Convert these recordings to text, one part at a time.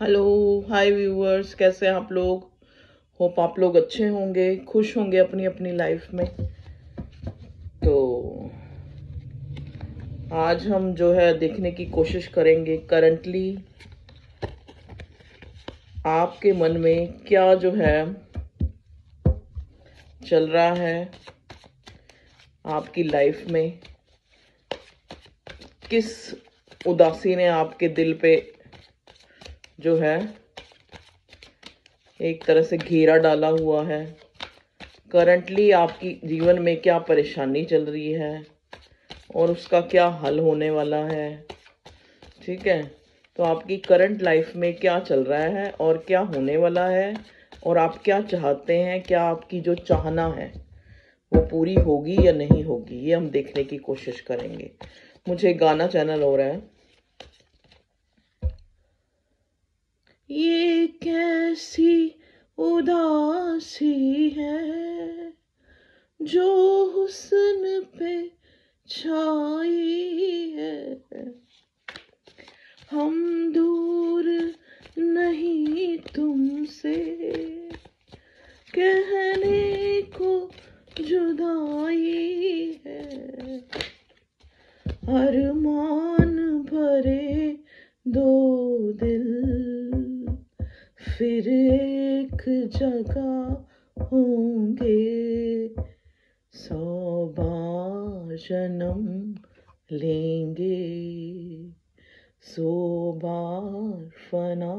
Hello hi viewers कैसे हैं आप लोग होप आप लोग अच्छे होंगे खुश होंगे अपनी अपनी लाइफ में तो आज हम जो है देखने की कोशिश करेंगे करंटली आपके मन में क्या जो है चल रहा है आपकी लाइफ में किस उदासी ने आपके दिल पे जो है एक तरह से घेरा डाला हुआ है करंटली आपकी जीवन में क्या परेशानी चल रही है और उसका क्या हल होने वाला है ठीक है तो आपकी करंट लाइफ में क्या चल रहा है और क्या होने वाला है और आप क्या चाहते हैं क्या आपकी जो चाहना है वो पूरी होगी या नहीं होगी ये हम देखने की कोशिश करेंगे मुझे गाना चैनल हो रहा है ये कैसी उदासी है जो हुसन पे छाई है हम दूर नहीं तुमसे कहने को जुदाई है अरमान भरे दो दिल फिर एक जगह होंगे सौ बार जन्म लेंगे सो बार फना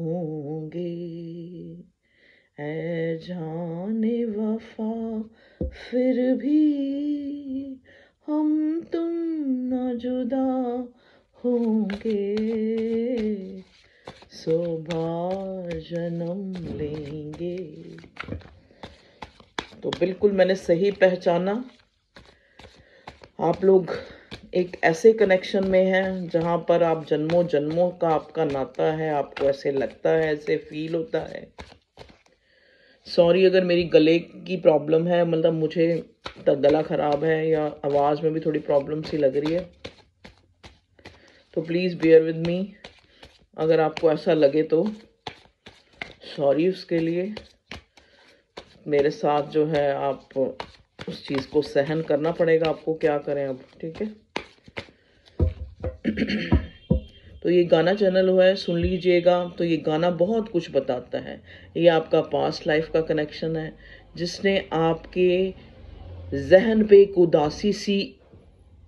होंगे ए जाने वफा फिर भी हम तुम न जुदा होंगे सुबह जन्म लेंगे तो बिल्कुल मैंने सही पहचाना आप लोग एक ऐसे कनेक्शन में हैं जहाँ पर आप जन्मों जन्मों का आपका नाता है आपको ऐसे लगता है ऐसे फील होता है सॉरी अगर मेरी गले की प्रॉब्लम है मतलब मुझे गला ख़राब है या आवाज़ में भी थोड़ी प्रॉब्लम सी लग रही है तो प्लीज़ बियर विद मी अगर आपको ऐसा लगे तो सॉरी उसके लिए मेरे साथ जो है आप उस चीज़ को सहन करना पड़ेगा आपको क्या करें अब ठीक है तो ये गाना चैनल हुआ है सुन लीजिएगा तो ये गाना बहुत कुछ बताता है ये आपका पास्ट लाइफ का कनेक्शन है जिसने आपके जहन पे एक उदासी सी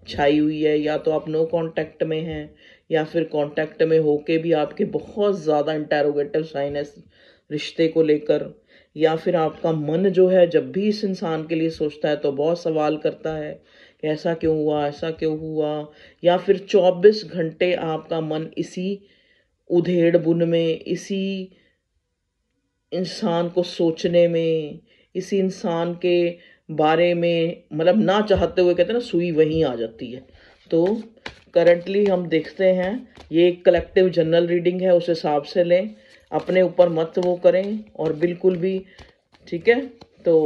छाई हुई है या तो आप नो कांटेक्ट में हैं या फिर कांटेक्ट में होके भी आपके बहुत ज़्यादा इंटेरोगेटिव साइन है रिश्ते को लेकर या फिर आपका मन जो है जब भी इस इंसान के लिए सोचता है तो बहुत सवाल करता है कि ऐसा क्यों हुआ ऐसा क्यों हुआ या फिर 24 घंटे आपका मन इसी उधेड़ बुन में इसी इंसान को सोचने में इसी इंसान के बारे में मतलब ना चाहते हुए कहते हैं ना सुई वहीं आ जाती है तो करंटली हम देखते हैं ये एक कलेक्टिव जनरल रीडिंग है उस हिसाब से लें अपने ऊपर मत वो करें और बिल्कुल भी ठीक है तो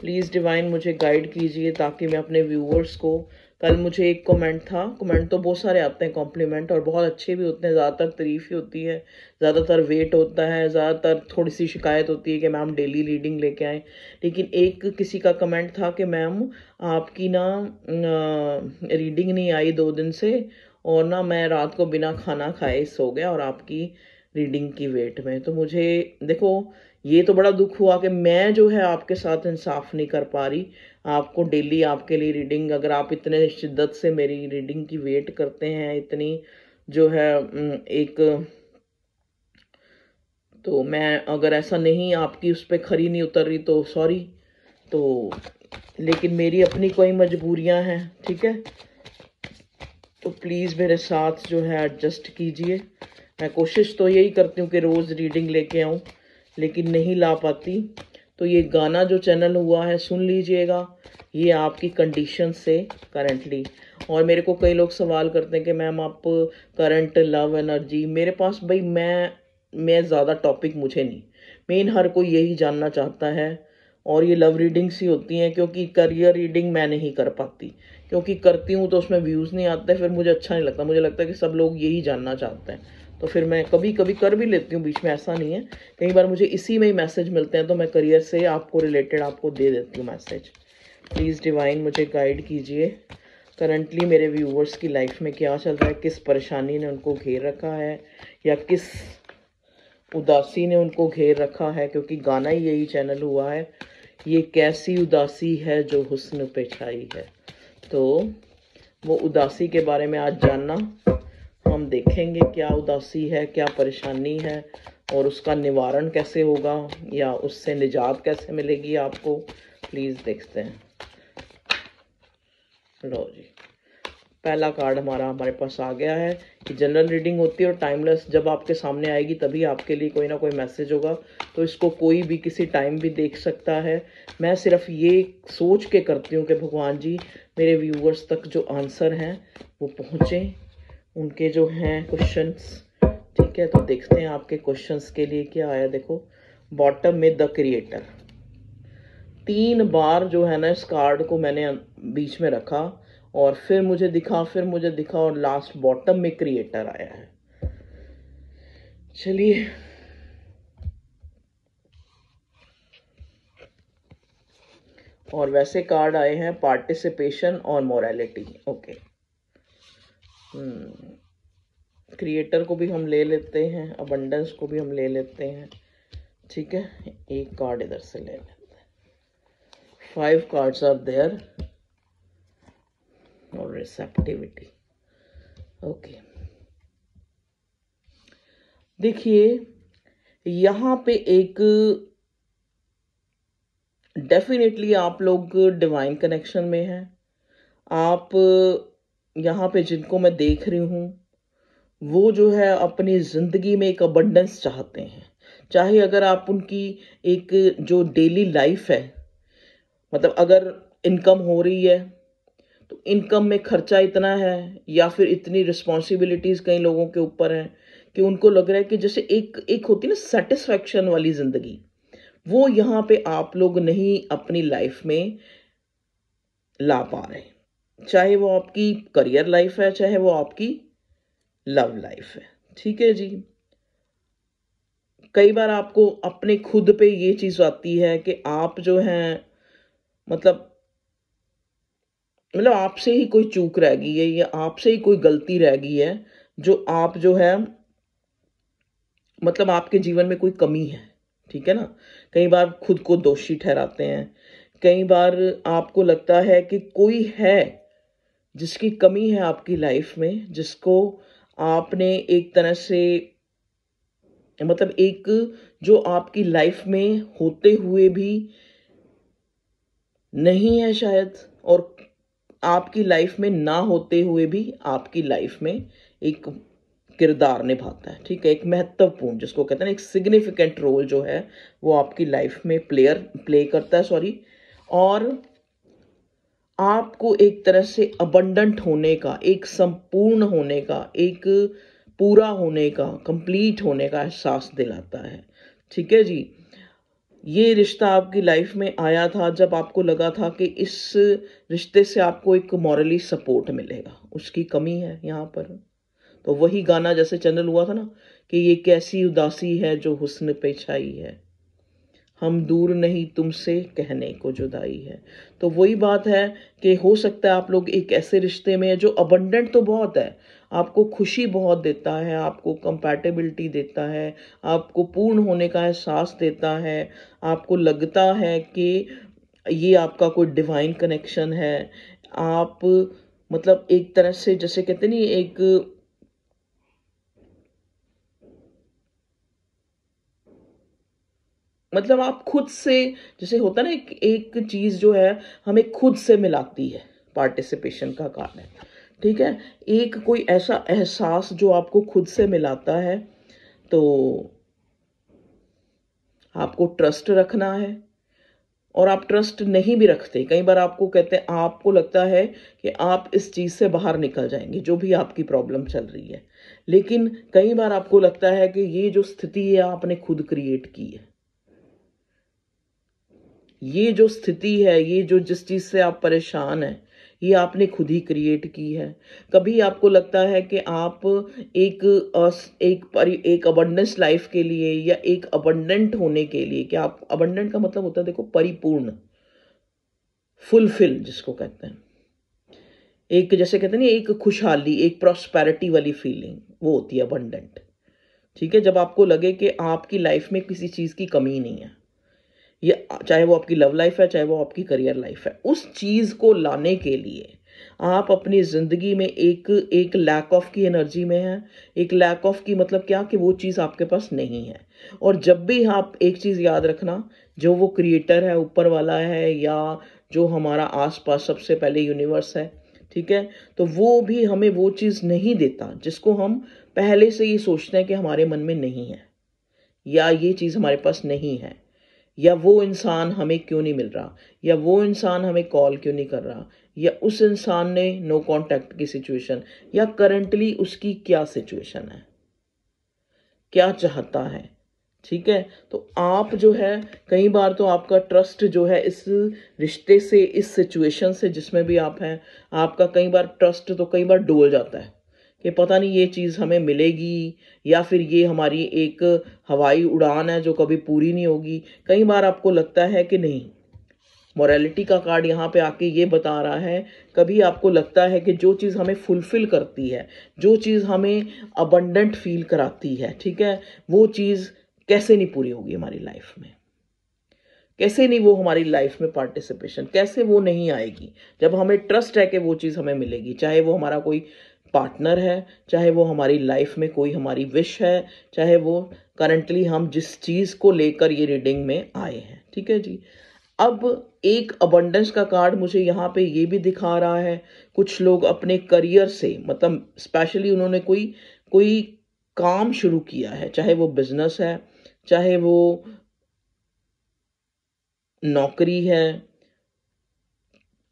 प्लीज़ डिवाइन मुझे गाइड कीजिए ताकि मैं अपने व्यूअर्स को कल मुझे एक कमेंट था कमेंट तो बहुत सारे आते हैं कॉम्प्लीमेंट और बहुत अच्छे भी होते हैं ज़्यादातर तारीफ ही होती है ज़्यादातर वेट होता है ज़्यादातर थोड़ी सी शिकायत होती है कि मैम डेली रीडिंग लेके आए लेकिन एक किसी का कमेंट था कि मैम आपकी ना रीडिंग नहीं आई दो दिन से और ना मैं रात को बिना खाना खाए सो गया और आपकी रीडिंग की वेट में तो मुझे देखो ये तो बड़ा दुख हुआ कि मैं जो है आपके साथ इंसाफ नहीं कर पा रही आपको डेली आपके लिए रीडिंग अगर आप इतने शिद्दत से मेरी रीडिंग की वेट करते हैं इतनी जो है एक तो मैं अगर ऐसा नहीं आपकी उस पर खरी नहीं उतर रही तो सॉरी तो लेकिन मेरी अपनी कोई मजबूरियां हैं ठीक है तो प्लीज़ मेरे साथ जो है एडजस्ट कीजिए मैं कोशिश तो यही करती हूँ कि रोज़ रीडिंग लेके आऊँ लेकिन नहीं ला पाती तो ये गाना जो चैनल हुआ है सुन लीजिएगा ये आपकी कंडीशन से करंटली और मेरे को कई लोग सवाल करते हैं कि मैम आप करंट लव एनर्जी मेरे पास भाई मैं मैं ज़्यादा टॉपिक मुझे नहीं मेन हर कोई यही जानना चाहता है और ये लव रीडिंग्स ही होती हैं क्योंकि करियर रीडिंग मैं नहीं कर पाती क्योंकि करती हूँ तो उसमें व्यूज़ नहीं आते फिर मुझे अच्छा नहीं लगता मुझे लगता है कि सब लोग यही जानना चाहते हैं तो फिर मैं कभी कभी कर भी लेती हूँ बीच में ऐसा नहीं है कई बार मुझे इसी में ही मैसेज मिलते हैं तो मैं करियर से आपको रिलेटेड आपको दे देती हूँ मैसेज प्लीज़ डिवाइन मुझे गाइड कीजिए करंटली मेरे व्यूवर्स की लाइफ में क्या चल रहा है किस परेशानी ने उनको घेर रखा है या किस उदासी ने उनको घेर रखा है क्योंकि गाना ही यही चैनल हुआ है ये कैसी उदासी है जो हुस्न पे छाई है तो वो उदासी के बारे में आज जानना हम देखेंगे क्या उदासी है क्या परेशानी है और उसका निवारण कैसे होगा या उससे निजात कैसे मिलेगी आपको प्लीज़ देखते हैं लो जी पहला कार्ड हमारा हमारे पास आ गया है कि जनरल रीडिंग होती है और टाइमलेस जब आपके सामने आएगी तभी आपके लिए कोई ना कोई मैसेज होगा तो इसको कोई भी किसी टाइम भी देख सकता है मैं सिर्फ ये सोच के करती हूँ कि भगवान जी मेरे व्यूवर्स तक जो आंसर हैं वो पहुँचें उनके जो हैं क्वेश्चंस ठीक है तो देखते हैं आपके क्वेश्चंस के लिए क्या आया देखो बॉटम में द क्रिएटर तीन बार जो है ना इस कार्ड को मैंने बीच में रखा और फिर मुझे दिखा फिर मुझे दिखा और लास्ट बॉटम में क्रिएटर आया है चलिए और वैसे कार्ड आए हैं पार्टिसिपेशन और मोरालिटी ओके क्रिएटर हम्म। को भी हम ले लेते हैं अबंडेंस को भी हम ले लेते हैं ठीक है एक कार्ड इधर से ले लेते हैं फाइव कार्ड्स आर देयर और रिसेप्टिविटी ओके देखिए यहाँ पे एक डेफिनेटली आप लोग डिवाइन कनेक्शन में हैं आप यहाँ पे जिनको मैं देख रही हूँ वो जो है अपनी ज़िंदगी में एक अबंडेंस चाहते हैं चाहे अगर आप उनकी एक जो डेली लाइफ है मतलब अगर इनकम हो रही है तो इनकम में खर्चा इतना है या फिर इतनी रिस्पॉन्सिबिलिटीज़ कई लोगों के ऊपर हैं कि उनको लग रहा है कि जैसे एक एक होती है ना सेटिस्फैक्शन वाली ज़िंदगी वो यहाँ पे आप लोग नहीं अपनी लाइफ में ला पा रहे हैं चाहे वो आपकी करियर लाइफ है चाहे वो आपकी लव लाइफ है ठीक है जी कई बार आपको अपने खुद पे ये चीज़ आती है कि आप जो हैं मतलब मतलब आपसे ही कोई चूक रह गई है या आपसे ही कोई गलती रह गई है जो आप जो है मतलब आपके जीवन में कोई कमी है ठीक है ना कई बार खुद को दोषी ठहराते हैं कई बार आपको लगता है कि कोई है जिसकी कमी है आपकी लाइफ में जिसको आपने एक तरह से मतलब एक जो आपकी लाइफ में होते हुए भी नहीं है शायद और आपकी लाइफ में ना होते हुए भी आपकी लाइफ में एक किरदार निभाता है ठीक है एक महत्वपूर्ण जिसको कहते हैं एक सिग्निफिकेंट रोल जो है वो आपकी लाइफ में प्लेयर प्ले करता है सॉरी और आपको एक तरह से अबंडेंट होने का एक संपूर्ण होने का एक पूरा होने का कंप्लीट होने का एहसास दिलाता है ठीक है जी ये रिश्ता आपकी लाइफ में आया था जब आपको लगा था कि इस रिश्ते से आपको एक मॉरली सपोर्ट मिलेगा उसकी कमी है यहाँ पर तो वही गाना जैसे चैनल हुआ था ना कि ये कैसी उदासी है जो हुस्न पे छाई है हम दूर नहीं तुमसे कहने को जुदाई है तो वही बात है कि हो सकता है आप लोग एक ऐसे रिश्ते में है जो अबंडेंट तो बहुत है आपको खुशी बहुत देता है आपको कंपैटिबिलिटी देता है आपको पूर्ण होने का एहसास देता है आपको लगता है कि ये आपका कोई डिवाइन कनेक्शन है आप मतलब एक तरह से जैसे कहते नहीं एक मतलब आप खुद से जैसे होता ना एक, एक चीज़ जो है हमें खुद से मिलाती है पार्टिसिपेशन का कारण ठीक है एक कोई ऐसा एहसास जो आपको खुद से मिलाता है तो आपको ट्रस्ट रखना है और आप ट्रस्ट नहीं भी रखते कई बार आपको कहते हैं आपको लगता है कि आप इस चीज़ से बाहर निकल जाएंगे जो भी आपकी प्रॉब्लम चल रही है लेकिन कई बार आपको लगता है कि ये जो स्थिति है आपने खुद क्रिएट की है ये जो स्थिति है ये जो जिस चीज़ से आप परेशान हैं ये आपने खुद ही क्रिएट की है कभी आपको लगता है कि आप एक एक एक अबंडेंस लाइफ के लिए या एक अबंडेंट होने के लिए कि आप अबंडेंट का मतलब होता है देखो परिपूर्ण फुलफिल जिसको कहते हैं एक जैसे कहते हैं ना एक खुशहाली एक प्रॉस्पैरिटी वाली फीलिंग वो होती है अबंडेंट ठीक है जब आपको लगे कि आपकी लाइफ में किसी चीज़ की कमी नहीं है ये चाहे वो आपकी लव लाइफ है चाहे वो आपकी करियर लाइफ है उस चीज़ को लाने के लिए आप अपनी ज़िंदगी में एक एक लैक ऑफ की एनर्जी में हैं एक लैक ऑफ की मतलब क्या कि वो चीज़ आपके पास नहीं है और जब भी आप एक चीज़ याद रखना जो वो क्रिएटर है ऊपर वाला है या जो हमारा आसपास सबसे पहले यूनिवर्स है ठीक है तो वो भी हमें वो चीज़ नहीं देता जिसको हम पहले से ये सोचते हैं कि हमारे मन में नहीं है या ये चीज़ हमारे पास नहीं है या वो इंसान हमें क्यों नहीं मिल रहा या वो इंसान हमें कॉल क्यों नहीं कर रहा या उस इंसान ने नो कांटेक्ट की सिचुएशन या करंटली उसकी क्या सिचुएशन है क्या चाहता है ठीक है तो आप जो है कई बार तो आपका ट्रस्ट जो है इस रिश्ते से इस सिचुएशन से जिसमें भी आप हैं आपका कई बार ट्रस्ट तो कई बार डोल जाता है कि पता नहीं ये चीज़ हमें मिलेगी या फिर ये हमारी एक हवाई उड़ान है जो कभी पूरी नहीं होगी कई बार आपको लगता है कि नहीं मॉरेलिटी का कार्ड यहाँ पे आके ये बता रहा है कभी आपको लगता है कि जो चीज़ हमें फुलफ़िल करती है जो चीज़ हमें अबंडेंट फील कराती है ठीक है वो चीज़ कैसे नहीं पूरी होगी हमारी लाइफ में कैसे नहीं वो हमारी लाइफ में पार्टिसिपेशन कैसे वो नहीं आएगी जब हमें ट्रस्ट है कि वो चीज़ हमें मिलेगी चाहे वो हमारा कोई पार्टनर है चाहे वो हमारी लाइफ में कोई हमारी विश है चाहे वो करंटली हम जिस चीज़ को लेकर ये रीडिंग में आए हैं ठीक है जी अब एक अबंडेंस का कार्ड मुझे यहाँ पे ये भी दिखा रहा है कुछ लोग अपने करियर से मतलब स्पेशली उन्होंने कोई कोई काम शुरू किया है चाहे वो बिजनेस है चाहे वो नौकरी है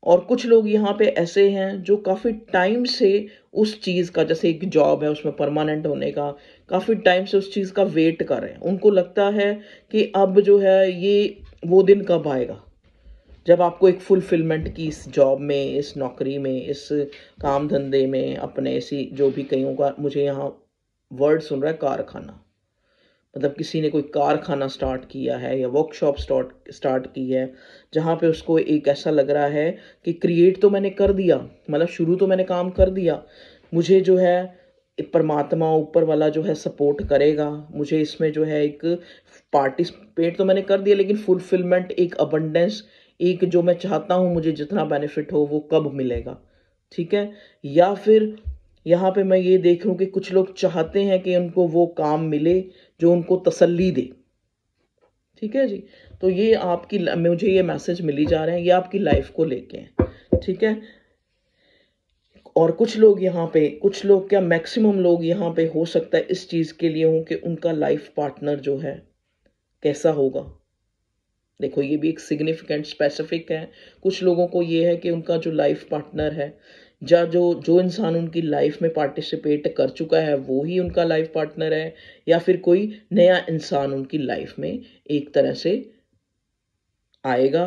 और कुछ लोग यहाँ पे ऐसे हैं जो काफ़ी टाइम से उस चीज़ का जैसे एक जॉब है उसमें परमानेंट होने का काफ़ी टाइम से उस चीज़ का वेट कर रहे हैं उनको लगता है कि अब जो है ये वो दिन कब आएगा जब आपको एक फुलफिलमेंट की इस जॉब में इस नौकरी में इस काम धंधे में अपने इसी जो भी कहीं का मुझे यहाँ वर्ड सुन रहा है कारखाना मतलब किसी ने कोई कारखाना स्टार्ट किया है या वर्कशॉप स्टार्ट स्टार्ट की है जहाँ पे उसको एक ऐसा लग रहा है कि क्रिएट तो मैंने कर दिया मतलब शुरू तो मैंने काम कर दिया मुझे जो है परमात्मा ऊपर वाला जो है सपोर्ट करेगा मुझे इसमें जो है एक पार्टिसिपेट तो मैंने कर दिया लेकिन फुलफिलमेंट एक अबंडेंस एक जो मैं चाहता हूँ मुझे जितना बेनिफिट हो वो कब मिलेगा ठीक है या फिर यहाँ पे मैं ये देख रहा हूँ कि कुछ लोग चाहते हैं कि उनको वो काम मिले जो उनको तसल्ली दे ठीक है जी तो ये आपकी मुझे ये मैसेज मिली जा रहे हैं ये आपकी लाइफ को लेके हैं ठीक है और कुछ लोग यहाँ पे कुछ लोग क्या मैक्सिमम लोग यहाँ पे हो सकता है इस चीज़ के लिए हों कि उनका लाइफ पार्टनर जो है कैसा होगा देखो ये भी एक सिग्निफिकेंट स्पेसिफिक है कुछ लोगों को ये है कि उनका जो लाइफ पार्टनर है या जो जो इंसान उनकी लाइफ में पार्टिसिपेट कर चुका है वो ही उनका लाइफ पार्टनर है या फिर कोई नया इंसान उनकी लाइफ में एक तरह से आएगा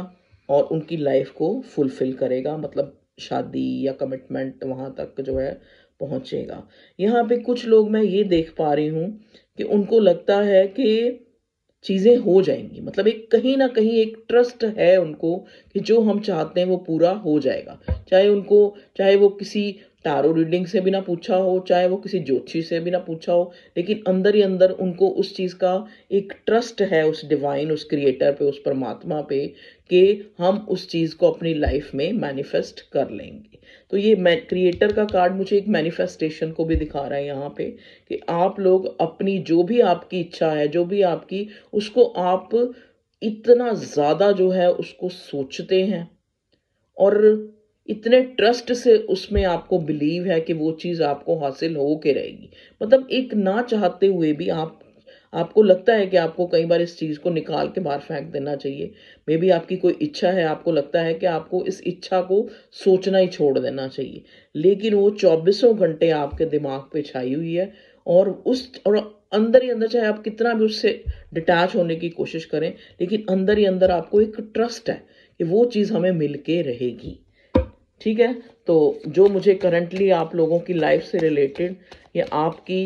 और उनकी लाइफ को फुलफिल करेगा मतलब शादी या कमिटमेंट वहाँ तक जो है पहुँचेगा यहाँ पे कुछ लोग मैं ये देख पा रही हूँ कि उनको लगता है कि चीज़ें हो जाएंगी मतलब एक कहीं ना कहीं एक ट्रस्ट है उनको कि जो हम चाहते हैं वो पूरा हो जाएगा चाहे उनको चाहे वो किसी टारो रीडिंग से भी ना पूछा हो चाहे वो किसी ज्योतिषी से भी ना पूछा हो लेकिन अंदर ही अंदर उनको उस चीज़ का एक ट्रस्ट है उस डिवाइन उस क्रिएटर पे उस परमात्मा पे कि हम उस चीज़ को अपनी लाइफ में मैनिफेस्ट कर लेंगे तो ये क्रिएटर का कार्ड मुझे एक मैनिफेस्टेशन को भी दिखा रहा है यहाँ पे कि आप लोग अपनी जो भी आपकी इच्छा है जो भी आपकी उसको आप इतना ज़्यादा जो है उसको सोचते हैं और इतने ट्रस्ट से उसमें आपको बिलीव है कि वो चीज़ आपको हासिल हो के रहेगी मतलब एक ना चाहते हुए भी आप आपको लगता है कि आपको कई बार इस चीज़ को निकाल के बाहर फेंक देना चाहिए मे बी आपकी कोई इच्छा है आपको लगता है कि आपको इस इच्छा को सोचना ही छोड़ देना चाहिए लेकिन वो चौबीसों घंटे आपके दिमाग पे छाई हुई है और उस और अंदर ही अंदर चाहे आप कितना भी उससे डिटैच होने की कोशिश करें लेकिन अंदर ही अंदर आपको एक ट्रस्ट है कि वो चीज़ हमें मिल के रहेगी ठीक है तो जो मुझे करंटली आप लोगों की लाइफ से रिलेटेड या आपकी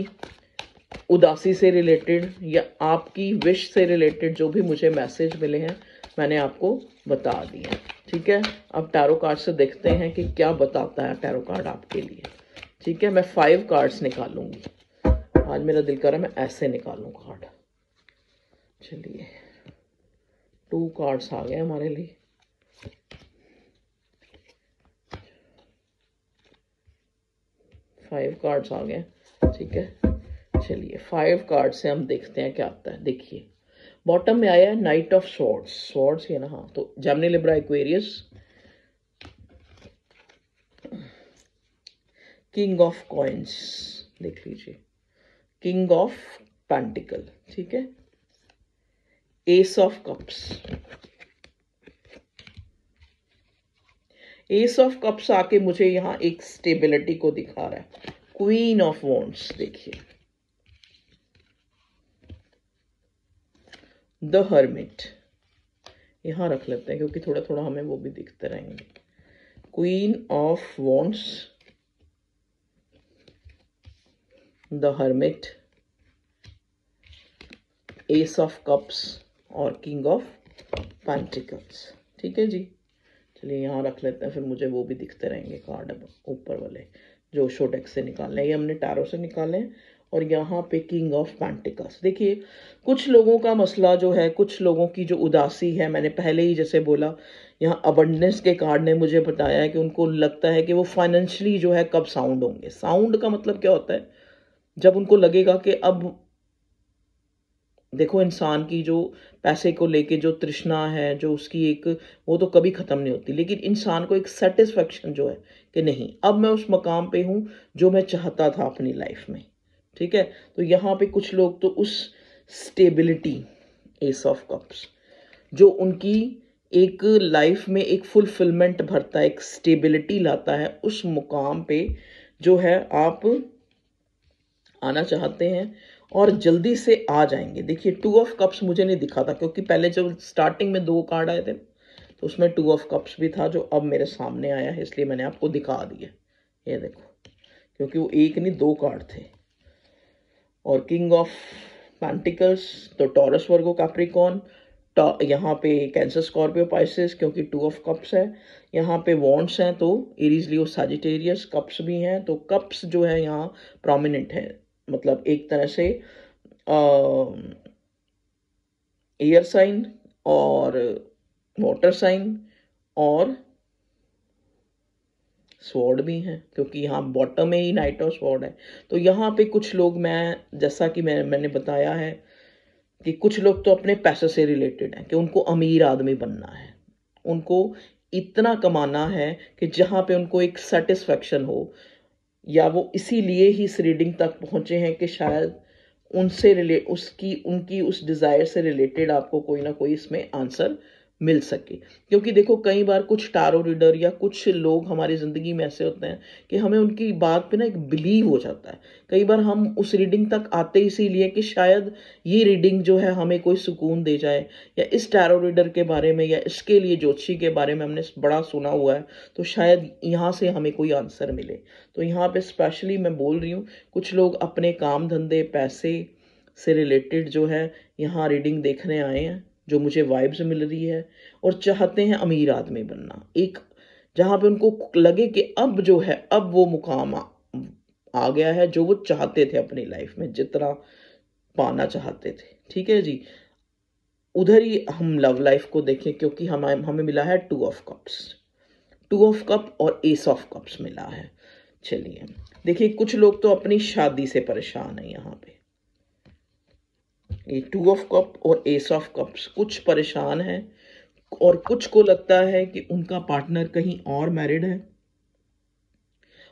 उदासी से रिलेटेड या आपकी विश से रिलेटेड जो भी मुझे मैसेज मिले हैं मैंने आपको बता दिए ठीक है अब टैरो कार्ड से देखते हैं कि क्या बताता है टैरो कार्ड आपके लिए ठीक है मैं फाइव कार्ड्स निकालूंगी आज मेरा दिल कर रहा है मैं ऐसे निकालू कार्ड चलिए टू कार्ड्स आ गए हमारे लिए फाइव कार्ड्स आ गए ठीक है चलिए फाइव कार्ड से हम देखते हैं क्या आता है देखिए बॉटम में आया है नाइट ऑफ स्वॉर्ड्स स्वॉर्ड्स ये ना हाँ तो Gemini Libra Aquarius king of coins देख लीजिए किंग ऑफ पैंटिकल ठीक है S of cups ace of cups आके मुझे यहां एक स्टेबिलिटी को दिखा रहा है क्वीन ऑफ वॉन्ट्स देखिए द हर्मिट यहाँ रख लेते हैं क्योंकि थोड़ा थोड़ा हमें वो भी दिखते रहेंगे queen of wands the hermit ace of cups और किंग ऑफ पैंटिकल्स ठीक है जी चलिए यहाँ रख लेते हैं फिर मुझे वो भी दिखते रहेंगे कार्ड ऊपर वाले जो शो डेक्स से निकालने ये हमने टैरो से निकाले और यहाँ पे किंग ऑफ पैंटिकस देखिए कुछ लोगों का मसला जो है कुछ लोगों की जो उदासी है मैंने पहले ही जैसे बोला यहाँ अबंडेंस के कार्ड ने मुझे बताया है कि उनको लगता है कि वो फाइनेंशली जो है कब साउंड होंगे साउंड का मतलब क्या होता है जब उनको लगेगा कि अब देखो इंसान की जो पैसे को लेके जो तृष्णा है जो उसकी एक वो तो कभी ख़त्म नहीं होती लेकिन इंसान को एक सेटिस्फेक्शन जो है कि नहीं अब मैं उस मकाम पे हूँ जो मैं चाहता था अपनी लाइफ में ठीक है तो यहाँ पे कुछ लोग तो उस स्टेबिलिटी एस ऑफ कप्स जो उनकी एक लाइफ में एक फुलफिलमेंट भरता है एक स्टेबिलिटी लाता है उस मुकाम पे जो है आप आना चाहते हैं और जल्दी से आ जाएंगे देखिए टू ऑफ कप्स मुझे नहीं दिखा था क्योंकि पहले जब स्टार्टिंग में दो कार्ड आए थे तो उसमें टू ऑफ कप्स भी था जो अब मेरे सामने आया है इसलिए मैंने आपको दिखा दिया ये देखो क्योंकि वो एक नहीं दो कार्ड थे और किंग ऑफ पैंटिकल्स तो टॉरस वर्गो कैप्रिकॉन यहाँ पे कैंसर स्कॉर्पियो पाइसिस क्योंकि टू ऑफ कप्स है यहाँ पे वॉन्ट्स हैं तो एरीज लियो सैजिटेरियस कप्स भी हैं तो कप्स जो है यहाँ प्रोमिनेंट है मतलब एक तरह से एयर साइन और वाटर साइन और स्वॉर्ड भी हैं क्योंकि यहाँ बॉटम में ही नाइट ऑफ स्वॉर्ड है तो यहाँ पे कुछ लोग मैं जैसा कि मैं मैंने बताया है कि कुछ लोग तो अपने पैसे से रिलेटेड हैं कि उनको अमीर आदमी बनना है उनको इतना कमाना है कि जहाँ पे उनको एक सेटिस्फेक्शन हो या वो इसीलिए ही इस रीडिंग तक पहुँचे हैं कि शायद उनसे रिले उसकी उनकी उस डिज़ायर से रिलेटेड आपको कोई ना कोई इसमें आंसर मिल सके क्योंकि देखो कई बार कुछ टारो रीडर या कुछ लोग हमारी ज़िंदगी में ऐसे होते हैं कि हमें उनकी बात पे ना एक बिलीव हो जाता है कई बार हम उस रीडिंग तक आते इसीलिए कि शायद ये रीडिंग जो है हमें कोई सुकून दे जाए या इस टारो रीडर के बारे में या इसके लिए ज्योतिषी के बारे में हमने बड़ा सुना हुआ है तो शायद यहाँ से हमें कोई आंसर मिले तो यहाँ पर स्पेशली मैं बोल रही हूँ कुछ लोग अपने काम धंधे पैसे से रिलेटेड जो है यहाँ रीडिंग देखने आए हैं जो मुझे वाइब्स मिल रही है और चाहते हैं अमीर आदमी बनना एक जहाँ पे उनको लगे कि अब जो है अब वो मुकाम आ, आ गया है जो वो चाहते थे अपनी लाइफ में जितना पाना चाहते थे ठीक है जी उधर ही हम लव लाइफ को देखें क्योंकि हम हमें मिला है two of cups two of cup और एस ऑफ कप्स मिला है चलिए देखिए कुछ लोग तो अपनी शादी से परेशान है यहाँ पे ये टू ऑफ कप और एस ऑफ कप्स कुछ परेशान हैं और कुछ को लगता है कि उनका पार्टनर कहीं और मैरिड है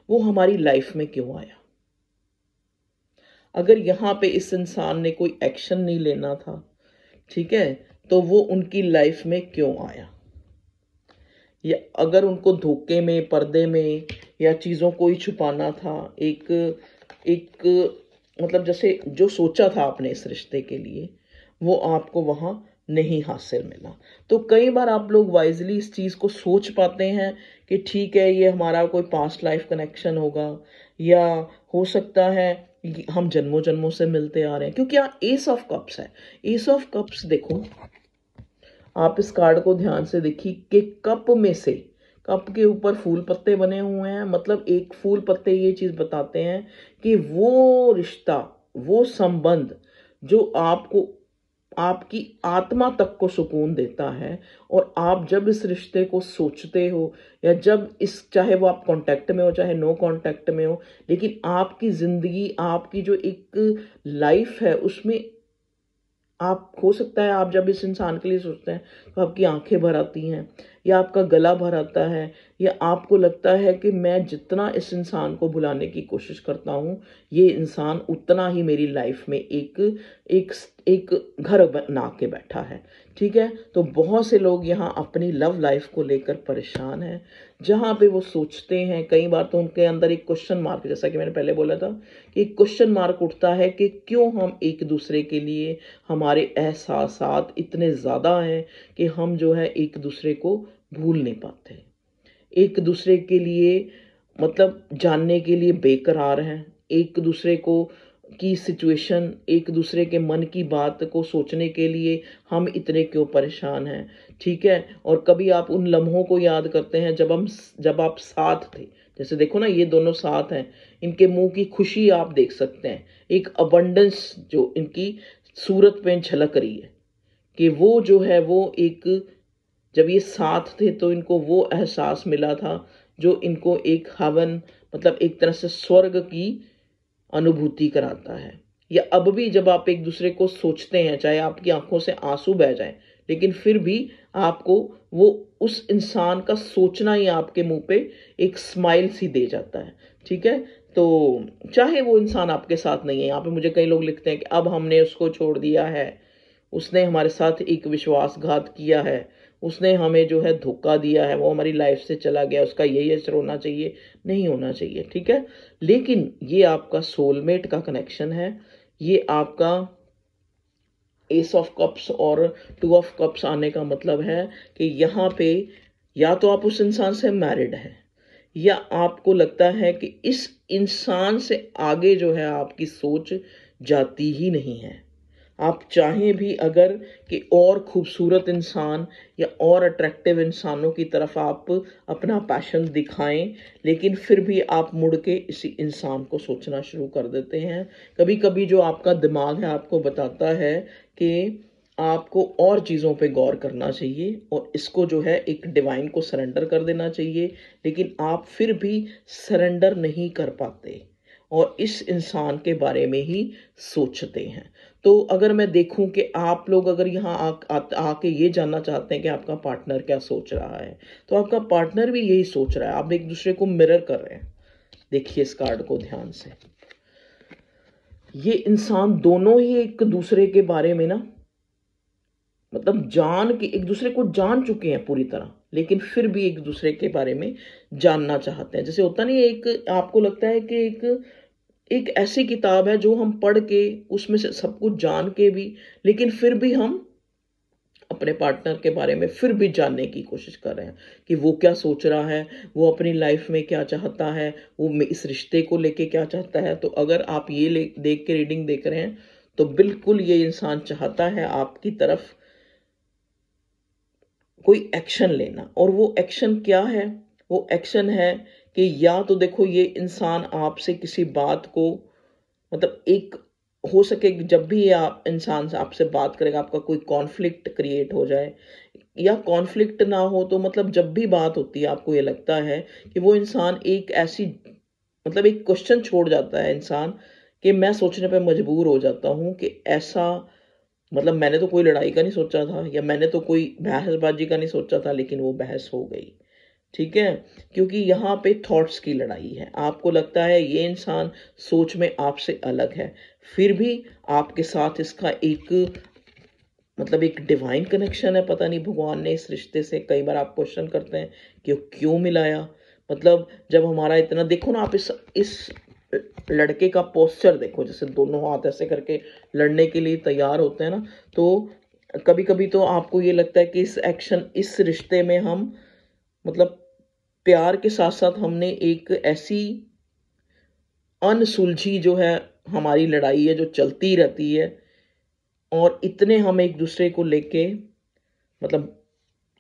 वो हमारी लाइफ में क्यों आया अगर यहाँ पे इस इंसान ने कोई एक्शन नहीं लेना था ठीक है तो वो उनकी लाइफ में क्यों आया या अगर उनको धोखे में पर्दे में या चीज़ों को ही छुपाना था एक एक मतलब जैसे जो सोचा था आपने इस रिश्ते के लिए वो आपको वहाँ नहीं हासिल मिला तो कई बार आप लोग वाइजली इस चीज़ को सोच पाते हैं कि ठीक है ये हमारा कोई पास्ट लाइफ कनेक्शन होगा या हो सकता है हम जन्मों जन्मों से मिलते आ रहे हैं क्योंकि यहाँ ace of cups ace S of कप्स देखो आप इस कार्ड को ध्यान से देखिए कि कप में से कप के ऊपर फूल पत्ते बने हुए हैं मतलब एक फूल पत्ते ये चीज़ बताते हैं कि वो रिश्ता वो संबंध जो आपको आपकी आत्मा तक को सुकून देता है और आप जब इस रिश्ते को सोचते हो या जब इस चाहे वो आप कांटेक्ट में हो चाहे नो कांटेक्ट में हो लेकिन आपकी ज़िंदगी आपकी जो एक लाइफ है उसमें आप हो सकता है आप जब इस इंसान के लिए सोचते हैं तो आपकी आंखें भर आती हैं या आपका गला भर आता है या आपको लगता है कि मैं जितना इस इंसान को भुलाने की कोशिश करता हूँ ये इंसान उतना ही मेरी लाइफ में एक एक एक घर बना के बैठा है ठीक है तो बहुत से लोग यहाँ अपनी लव लाइफ को लेकर परेशान हैं जहाँ पे वो सोचते हैं कई बार तो उनके अंदर एक क्वेश्चन मार्क जैसा कि मैंने पहले बोला था कि क्वेश्चन मार्क उठता है कि क्यों हम एक दूसरे के लिए हमारे एहसास इतने ज़्यादा हैं कि हम जो है एक दूसरे को भूल नहीं पाते एक दूसरे के लिए मतलब जानने के लिए बेकरार हैं एक दूसरे को की सिचुएशन एक दूसरे के मन की बात को सोचने के लिए हम इतने क्यों परेशान हैं ठीक है और कभी आप उन लम्हों को याद करते हैं जब हम जब आप साथ थे जैसे देखो ना ये दोनों साथ हैं इनके मुंह की खुशी आप देख सकते हैं एक अबंडेंस जो इनकी सूरत पे झलक रही है कि वो जो है वो एक जब ये साथ थे तो इनको वो एहसास मिला था जो इनको एक हवन मतलब एक तरह से स्वर्ग की अनुभूति कराता है या अब भी जब आप एक दूसरे को सोचते हैं चाहे आपकी आंखों से आंसू बह जाए लेकिन फिर भी आपको वो उस इंसान का सोचना ही आपके मुंह पे एक स्माइल सी दे जाता है ठीक है तो चाहे वो इंसान आपके साथ नहीं है यहाँ पे मुझे कई लोग लिखते हैं कि अब हमने उसको छोड़ दिया है उसने हमारे साथ एक विश्वासघात किया है उसने हमें जो है धोखा दिया है वो हमारी लाइफ से चला गया उसका यही असर होना चाहिए नहीं होना चाहिए ठीक है लेकिन ये आपका सोलमेट का कनेक्शन है ये आपका एस ऑफ कप्स और टू ऑफ कप्स आने का मतलब है कि यहाँ पे या तो आप उस इंसान से मैरिड हैं या आपको लगता है कि इस इंसान से आगे जो है आपकी सोच जाती ही नहीं है आप चाहें भी अगर कि और खूबसूरत इंसान या और अट्रैक्टिव इंसानों की तरफ आप अपना पैशन दिखाएं लेकिन फिर भी आप मुड़ के इसी इंसान को सोचना शुरू कर देते हैं कभी कभी जो आपका दिमाग है आपको बताता है कि आपको और चीज़ों पे गौर करना चाहिए और इसको जो है एक डिवाइन को सरेंडर कर देना चाहिए लेकिन आप फिर भी सरेंडर नहीं कर पाते और इस इंसान के बारे में ही सोचते हैं तो अगर मैं देखूं कि आप लोग अगर यहाँ आके ये जानना चाहते हैं कि आपका पार्टनर क्या सोच रहा है तो आपका पार्टनर भी यही सोच रहा है आप एक दूसरे को मिरर कर रहे हैं देखिए इस कार्ड को ध्यान से ये इंसान दोनों ही एक दूसरे के बारे में ना मतलब जान के एक दूसरे को जान चुके हैं पूरी तरह लेकिन फिर भी एक दूसरे के बारे में जानना चाहते हैं जैसे होता नहीं एक आपको लगता है कि एक एक ऐसी किताब है जो हम पढ़ के उसमें से सब कुछ जान के भी लेकिन फिर भी हम अपने पार्टनर के बारे में फिर भी जानने की कोशिश कर रहे हैं कि वो क्या सोच रहा है वो अपनी लाइफ में क्या चाहता है वो इस रिश्ते को लेके क्या चाहता है तो अगर आप ये देख के रीडिंग देख रहे हैं तो बिल्कुल ये इंसान चाहता है आपकी तरफ कोई एक्शन लेना और वो एक्शन क्या है वो एक्शन है कि या तो देखो ये इंसान आपसे किसी बात को मतलब एक हो सके जब भी आप इंसान से आपसे बात करेगा आपका कोई कॉन्फ्लिक्ट क्रिएट हो जाए या कॉन्फ्लिक्ट ना हो तो मतलब जब भी बात होती है आपको ये लगता है कि वो इंसान एक ऐसी मतलब एक क्वेश्चन छोड़ जाता है इंसान कि मैं सोचने पे मजबूर हो जाता हूँ कि ऐसा मतलब मैंने तो कोई लड़ाई का नहीं सोचा था या मैंने तो कोई बहसबाजी का नहीं सोचा था लेकिन वो बहस हो गई ठीक है क्योंकि यहाँ पे थॉट्स की लड़ाई है आपको लगता है ये इंसान सोच में आपसे अलग है फिर भी आपके साथ इसका एक मतलब एक डिवाइन कनेक्शन है पता नहीं भगवान ने इस रिश्ते से कई बार आप क्वेश्चन करते हैं कि वो क्यों मिलाया मतलब जब हमारा इतना देखो ना आप इस इस लड़के का पोस्चर देखो जैसे दोनों हाथ ऐसे करके लड़ने के लिए तैयार होते हैं ना तो कभी कभी तो आपको ये लगता है कि इस एक्शन इस रिश्ते में हम मतलब प्यार के साथ साथ हमने एक ऐसी अनसुलझी जो है हमारी लड़ाई है जो चलती रहती है और इतने हम एक दूसरे को लेके मतलब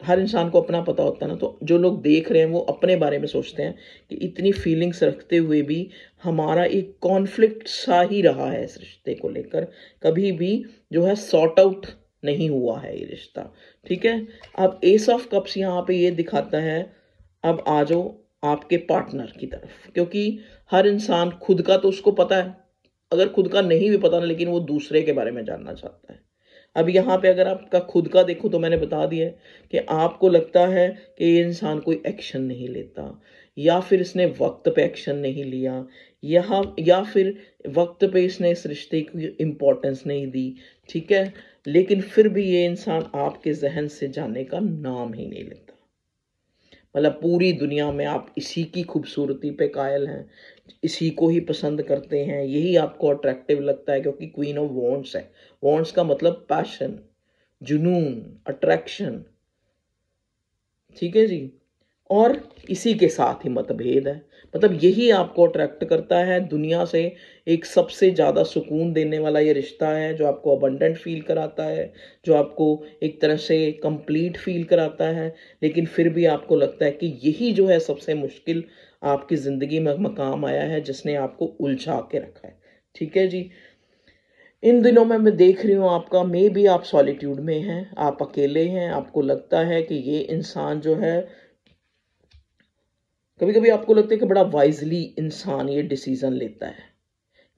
हर इंसान को अपना पता होता है ना तो जो लोग देख रहे हैं वो अपने बारे में सोचते हैं कि इतनी फीलिंग्स रखते हुए भी हमारा एक कॉन्फ्लिक्ट सा ही रहा है इस रिश्ते को लेकर कभी भी जो है सॉर्ट आउट नहीं हुआ है ये रिश्ता ठीक है अब एस ऑफ कप्स यहाँ पे ये दिखाता है अब आ जाओ आपके पार्टनर की तरफ क्योंकि हर इंसान खुद का तो उसको पता है अगर खुद का नहीं भी पता ना लेकिन वो दूसरे के बारे में जानना चाहता है अब यहाँ पे अगर आपका खुद का देखो तो मैंने बता दिया है कि आपको लगता है कि ये इंसान कोई एक्शन नहीं लेता या फिर इसने वक्त पे एक्शन नहीं लिया यहाँ या फिर वक्त पे इसने इस रिश्ते की इम्पोर्टेंस नहीं दी ठीक है लेकिन फिर भी ये इंसान आपके जहन से जाने का नाम ही नहीं लेता मतलब पूरी दुनिया में आप इसी की खूबसूरती पे कायल हैं इसी को ही पसंद करते हैं यही आपको अट्रैक्टिव लगता है क्योंकि क्वीन ऑफ वॉन्ट्स है वॉन्ट्स का मतलब पैशन जुनून अट्रैक्शन ठीक है जी और इसी के साथ ही मतभेद है मतलब यही आपको अट्रैक्ट करता है दुनिया से एक सबसे ज़्यादा सुकून देने वाला ये रिश्ता है जो आपको अबंडेंट फील कराता है जो आपको एक तरह से कंप्लीट फील कराता है लेकिन फिर भी आपको लगता है कि यही जो है सबसे मुश्किल आपकी ज़िंदगी में मकाम आया है जिसने आपको उलझा के रखा है ठीक है जी इन दिनों में मैं देख रही हूँ आपका मे भी आप सॉलिट्यूड में हैं आप अकेले हैं आपको लगता है कि ये इंसान जो है कभी कभी आपको लगता है कि बड़ा वाइजली इंसान ये डिसीज़न लेता है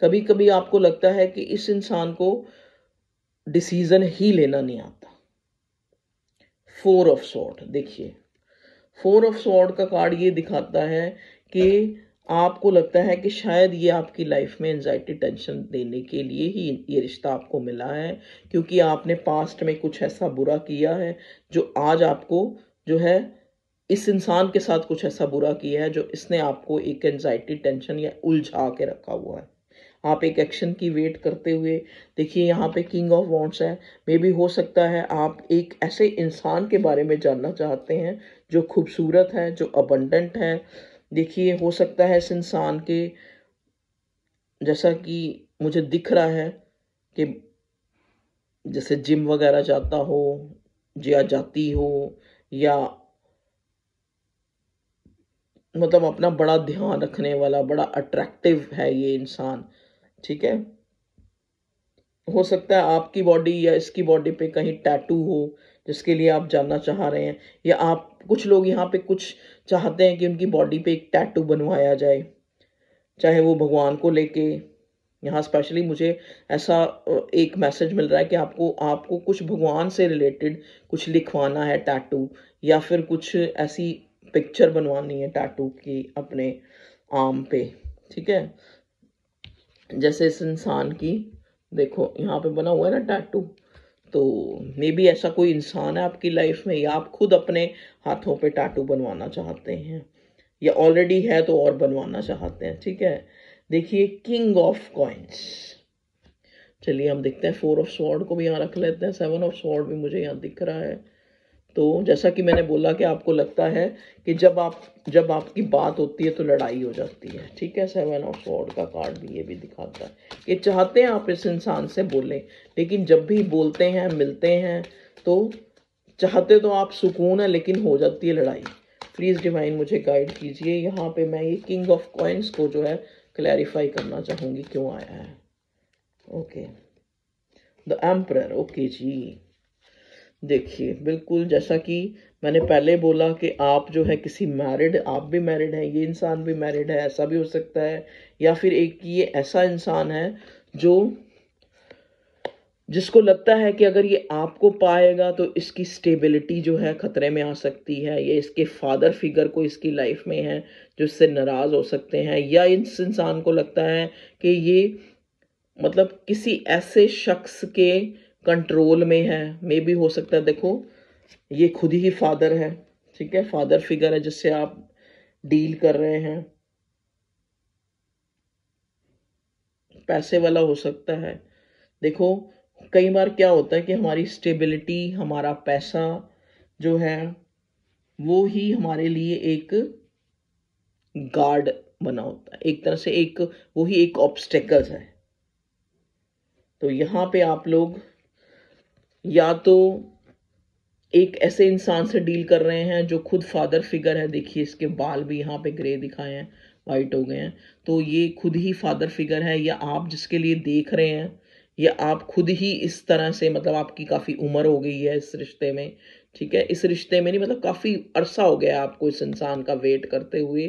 कभी कभी आपको लगता है कि इस इंसान को डिसीज़न ही लेना नहीं आता फोर ऑफ सॉर्ट देखिए फोर ऑफ सॉर्ट का कार्ड ये दिखाता है कि आपको लगता है कि शायद ये आपकी लाइफ में एनजाइटी टेंशन देने के लिए ही ये रिश्ता आपको मिला है क्योंकि आपने पास्ट में कुछ ऐसा बुरा किया है जो आज आपको जो है इस इंसान के साथ कुछ ऐसा बुरा किया है जो इसने आपको एक एनजाइटी टेंशन या उलझा के रखा हुआ है आप एक एक्शन की वेट करते हुए देखिए यहाँ पे किंग ऑफ वॉन्ट्स है मे बी हो सकता है आप एक ऐसे इंसान के बारे में जानना चाहते हैं जो खूबसूरत है जो अबंडेंट है देखिए हो सकता है इस इंसान के जैसा कि मुझे दिख रहा है कि जैसे जिम वगैरह जाता हो या जाती हो या मतलब अपना बड़ा ध्यान रखने वाला बड़ा अट्रैक्टिव है ये इंसान ठीक है हो सकता है आपकी बॉडी या इसकी बॉडी पे कहीं टैटू हो जिसके लिए आप जानना चाह रहे हैं या आप कुछ लोग यहाँ पे कुछ चाहते हैं कि उनकी बॉडी पे एक टैटू बनवाया जाए चाहे वो भगवान को लेके यहाँ स्पेशली मुझे ऐसा एक मैसेज मिल रहा है कि आपको आपको कुछ भगवान से रिलेटेड कुछ लिखवाना है टैटू या फिर कुछ ऐसी पिक्चर बनवानी है टैटू की अपने आर्म पे ठीक है जैसे इस इंसान की देखो यहाँ पे बना हुआ है ना टैटू तो मे भी ऐसा कोई इंसान है आपकी लाइफ में या आप खुद अपने हाथों पे टैटू बनवाना चाहते हैं या ऑलरेडी है तो और बनवाना चाहते हैं ठीक है देखिए किंग ऑफ कॉइन्स चलिए हम देखते हैं फोर ऑफ स्वॉर्ड को भी यहाँ रख लेते हैं सेवन ऑफ स्वॉर्ड भी मुझे यहाँ दिख रहा है तो जैसा कि मैंने बोला कि आपको लगता है कि जब आप जब आपकी बात होती है तो लड़ाई हो जाती है ठीक है सेवन ऑफ स्वॉर्ड का कार्ड भी ये भी दिखाता है कि चाहते हैं आप इस इंसान से बोलें लेकिन जब भी बोलते हैं मिलते हैं तो चाहते तो आप सुकून है लेकिन हो जाती है लड़ाई प्लीज़ डिवाइन मुझे गाइड कीजिए यहाँ पे मैं ये किंग ऑफ कॉइन्स को जो है क्लैरिफाई करना चाहूँगी क्यों आया है ओके द एम्प्रर ओके जी देखिए बिल्कुल जैसा कि मैंने पहले बोला कि आप जो है किसी मैरिड आप भी मैरिड हैं ये इंसान भी मैरिड है ऐसा भी हो सकता है या फिर एक ये ऐसा इंसान है जो जिसको लगता है कि अगर ये आपको पाएगा तो इसकी स्टेबिलिटी जो है ख़तरे में आ सकती है या इसके फादर फिगर को इसकी लाइफ में है जो इससे नाराज़ हो सकते हैं या इस इंसान को लगता है कि ये मतलब किसी ऐसे शख्स के कंट्रोल में है मे भी हो सकता है देखो ये खुद ही फादर है ठीक है फादर फिगर है जिससे आप डील कर रहे हैं पैसे वाला हो सकता है देखो कई बार क्या होता है कि हमारी स्टेबिलिटी हमारा पैसा जो है वो ही हमारे लिए एक गार्ड बना होता है एक तरह से एक वो ही एक ऑब्स्टेकल है तो यहाँ पे आप लोग या तो एक ऐसे इंसान से डील कर रहे हैं जो खुद फादर फिगर है देखिए इसके बाल भी यहाँ पे ग्रे दिखाए हैं वाइट हो गए हैं तो ये खुद ही फादर फिगर है या आप जिसके लिए देख रहे हैं या आप खुद ही इस तरह से मतलब आपकी काफ़ी उम्र हो गई है इस रिश्ते में ठीक है इस रिश्ते में नहीं मतलब काफ़ी अरसा हो गया आपको इस इंसान का वेट करते हुए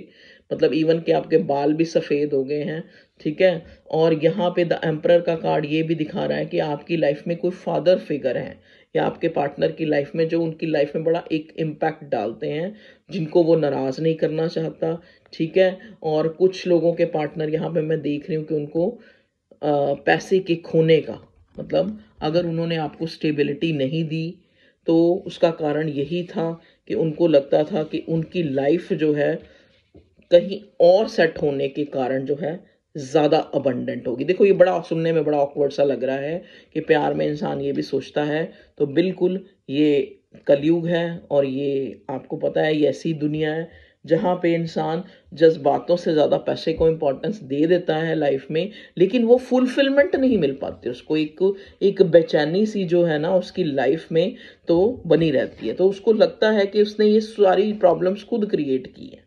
मतलब इवन कि आपके बाल भी सफ़ेद हो गए हैं ठीक है और यहाँ पे द एम्प्रर का कार्ड ये भी दिखा रहा है कि आपकी लाइफ में कोई फादर फिगर है या आपके पार्टनर की लाइफ में जो उनकी लाइफ में बड़ा एक इम्पैक्ट डालते हैं जिनको वो नाराज़ नहीं करना चाहता ठीक है और कुछ लोगों के पार्टनर यहाँ पे मैं देख रही हूँ कि उनको आ, पैसे के खोने का मतलब अगर उन्होंने आपको स्टेबिलिटी नहीं दी तो उसका कारण यही था कि उनको लगता था कि उनकी लाइफ जो है कहीं और सेट होने के कारण जो है ज़्यादा अबंडेंट होगी देखो ये बड़ा सुनने में बड़ा ऑकवर्ड सा लग रहा है कि प्यार में इंसान ये भी सोचता है तो बिल्कुल ये कलयुग है और ये आपको पता है ये ऐसी दुनिया है जहाँ पे इंसान जज्बातों से ज़्यादा पैसे को इम्पोर्टेंस दे देता है लाइफ में लेकिन वो फुलफिलमेंट नहीं मिल पाती उसको एक एक बेचैनी सी जो है ना उसकी लाइफ में तो बनी रहती है तो उसको लगता है कि उसने ये सारी प्रॉब्लम्स खुद क्रिएट की है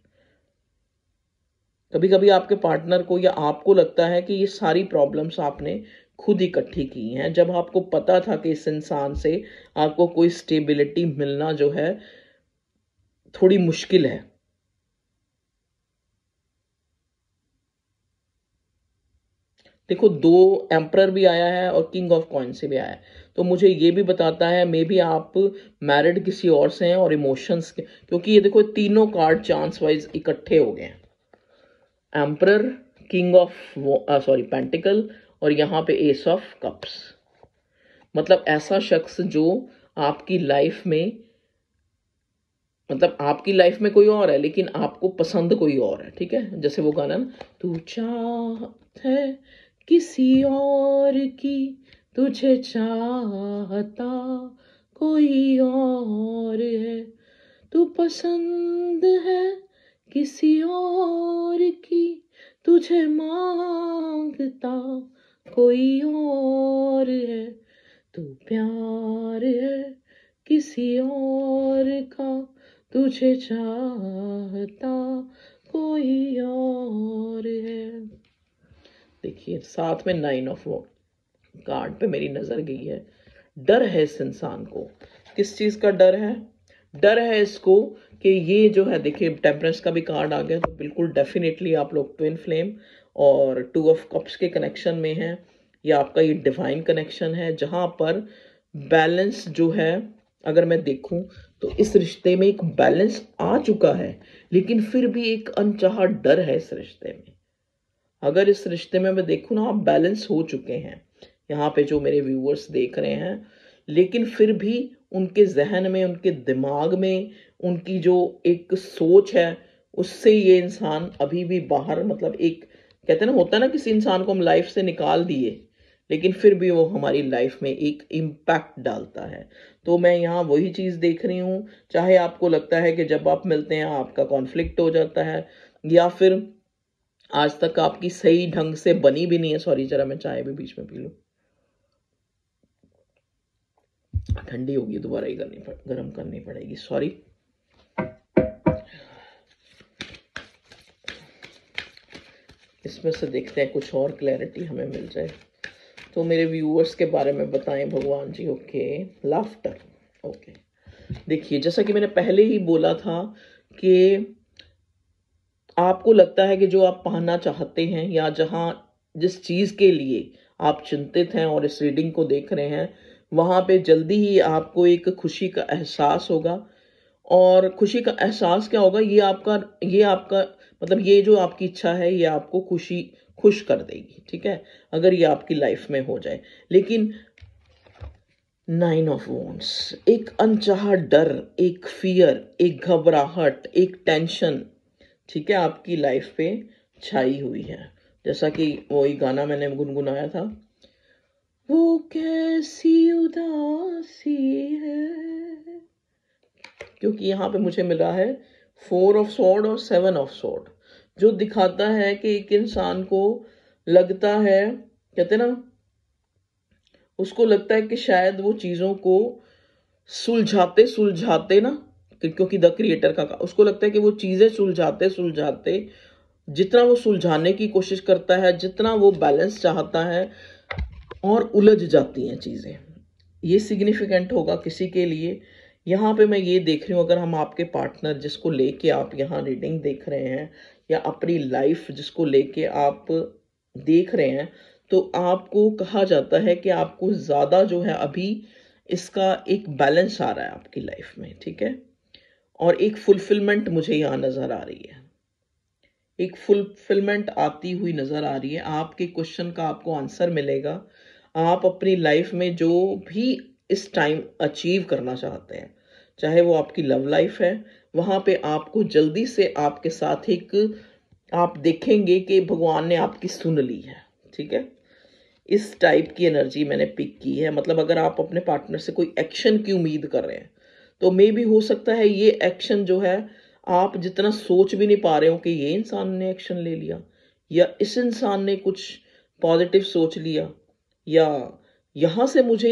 कभी कभी आपके पार्टनर को या आपको लगता है कि ये सारी प्रॉब्लम्स आपने खुद इकट्ठी की हैं जब आपको पता था कि इस इंसान से आपको कोई स्टेबिलिटी मिलना जो है थोड़ी मुश्किल है देखो दो एम्प्रर भी आया है और किंग ऑफ कॉइन से भी आया है तो मुझे ये भी बताता है मे बी आप मैरिड किसी और से हैं और इमोशंस क्योंकि ये देखो तीनों कार्ड चांस वाइज इकट्ठे हो गए हैं emperor king of sorry pentacle और यहाँ पे एस ऑफ कप्स मतलब ऐसा शख्स जो आपकी लाइफ में मतलब आपकी लाइफ में कोई और है लेकिन आपको पसंद कोई और है ठीक है जैसे वो गाना ना तू चाहत है किसी और की तुझे चाहता कोई और है तू पसंद है किसी और की तुझे मांगता कोई और है तू प्यार है किसी और का तुझे चाहता कोई और है देखिए साथ में नाइन ऑफ वो कार्ड पे मेरी नज़र गई है डर है इस इंसान को किस चीज़ का डर है डर है इसको कि ये जो है देखिए टेम्परेंस का भी कार्ड आ गया तो बिल्कुल डेफिनेटली आप लोग ट्विन फ्लेम और टू ऑफ कप्स के कनेक्शन में हैं या आपका ये डिवाइन कनेक्शन है जहाँ पर बैलेंस जो है अगर मैं देखूं तो इस रिश्ते में एक बैलेंस आ चुका है लेकिन फिर भी एक अनचाहा डर है इस रिश्ते में अगर इस रिश्ते में मैं देखूं ना आप बैलेंस हो चुके हैं यहाँ पे जो मेरे व्यूअर्स देख रहे हैं लेकिन फिर भी उनके जहन में उनके दिमाग में उनकी जो एक सोच है उससे ये इंसान अभी भी बाहर मतलब एक कहते ना होता है ना किसी इंसान को हम लाइफ से निकाल दिए लेकिन फिर भी वो हमारी लाइफ में एक इम्पैक्ट डालता है तो मैं यहाँ वही चीज़ देख रही हूँ चाहे आपको लगता है कि जब आप मिलते हैं आपका कॉन्फ्लिक्ट हो जाता है या फिर आज तक आपकी सही ढंग से बनी भी नहीं है सॉरी जरा मैं चाय भी बीच में पी लूँ ठंडी होगी दोबारा ही करनी पड़ गर्म करनी पड़ेगी सॉरी इसमें से देखते हैं कुछ और क्लैरिटी हमें मिल जाए तो मेरे व्यूअर्स के बारे में बताएं भगवान जी ओके लाफ्टर ओके देखिए जैसा कि मैंने पहले ही बोला था कि आपको लगता है कि जो आप पाना चाहते हैं या जहां जिस चीज़ के लिए आप चिंतित हैं और इस रीडिंग को देख रहे हैं वहाँ पे जल्दी ही आपको एक खुशी का एहसास होगा और खुशी का एहसास क्या होगा ये आपका ये आपका मतलब ये जो आपकी इच्छा है ये आपको खुशी खुश कर देगी ठीक है अगर ये आपकी लाइफ में हो जाए लेकिन नाइन ऑफ वॉन्ट्स एक अनचाहा डर एक फियर एक घबराहट एक टेंशन ठीक है आपकी लाइफ पे छाई हुई है जैसा कि वही गाना मैंने गुनगुनाया था वो कैसी उदासी है क्योंकि यहाँ पे मुझे मिला है फोर ऑफ सॉर्ड और सेवन ऑफ सॉर्ड जो दिखाता है कि एक इंसान को लगता है कहते ना उसको लगता है कि शायद वो चीज़ों को सुलझाते सुलझाते ना क्योंकि द क्रिएटर का उसको लगता है कि वो चीज़ें सुलझाते सुलझाते जितना वो सुलझाने की कोशिश करता है जितना वो बैलेंस चाहता है और उलझ जाती हैं चीज़ें ये सिग्निफिकेंट होगा किसी के लिए यहाँ पे मैं ये देख रही हूँ अगर हम आपके पार्टनर जिसको लेके आप यहाँ रीडिंग देख रहे हैं या अपनी लाइफ जिसको लेके आप देख रहे हैं तो आपको कहा जाता है कि आपको ज़्यादा जो है अभी इसका एक बैलेंस आ रहा है आपकी लाइफ में ठीक है और एक फुलफिलमेंट मुझे यहाँ नज़र आ रही है एक फुलफिलमेंट आती हुई नज़र आ रही है आपके क्वेश्चन का आपको आंसर मिलेगा आप अपनी लाइफ में जो भी इस टाइम अचीव करना चाहते हैं चाहे वो आपकी लव लाइफ है वहाँ पे आपको जल्दी से आपके साथ एक आप देखेंगे कि भगवान ने आपकी सुन ली है ठीक है इस टाइप की एनर्जी मैंने पिक की है मतलब अगर आप अपने पार्टनर से कोई एक्शन की उम्मीद कर रहे हैं तो मे भी हो सकता है ये एक्शन जो है आप जितना सोच भी नहीं पा रहे हो कि ये इंसान ने एक्शन ले लिया या इस इंसान ने कुछ पॉजिटिव सोच लिया या यहाँ से मुझे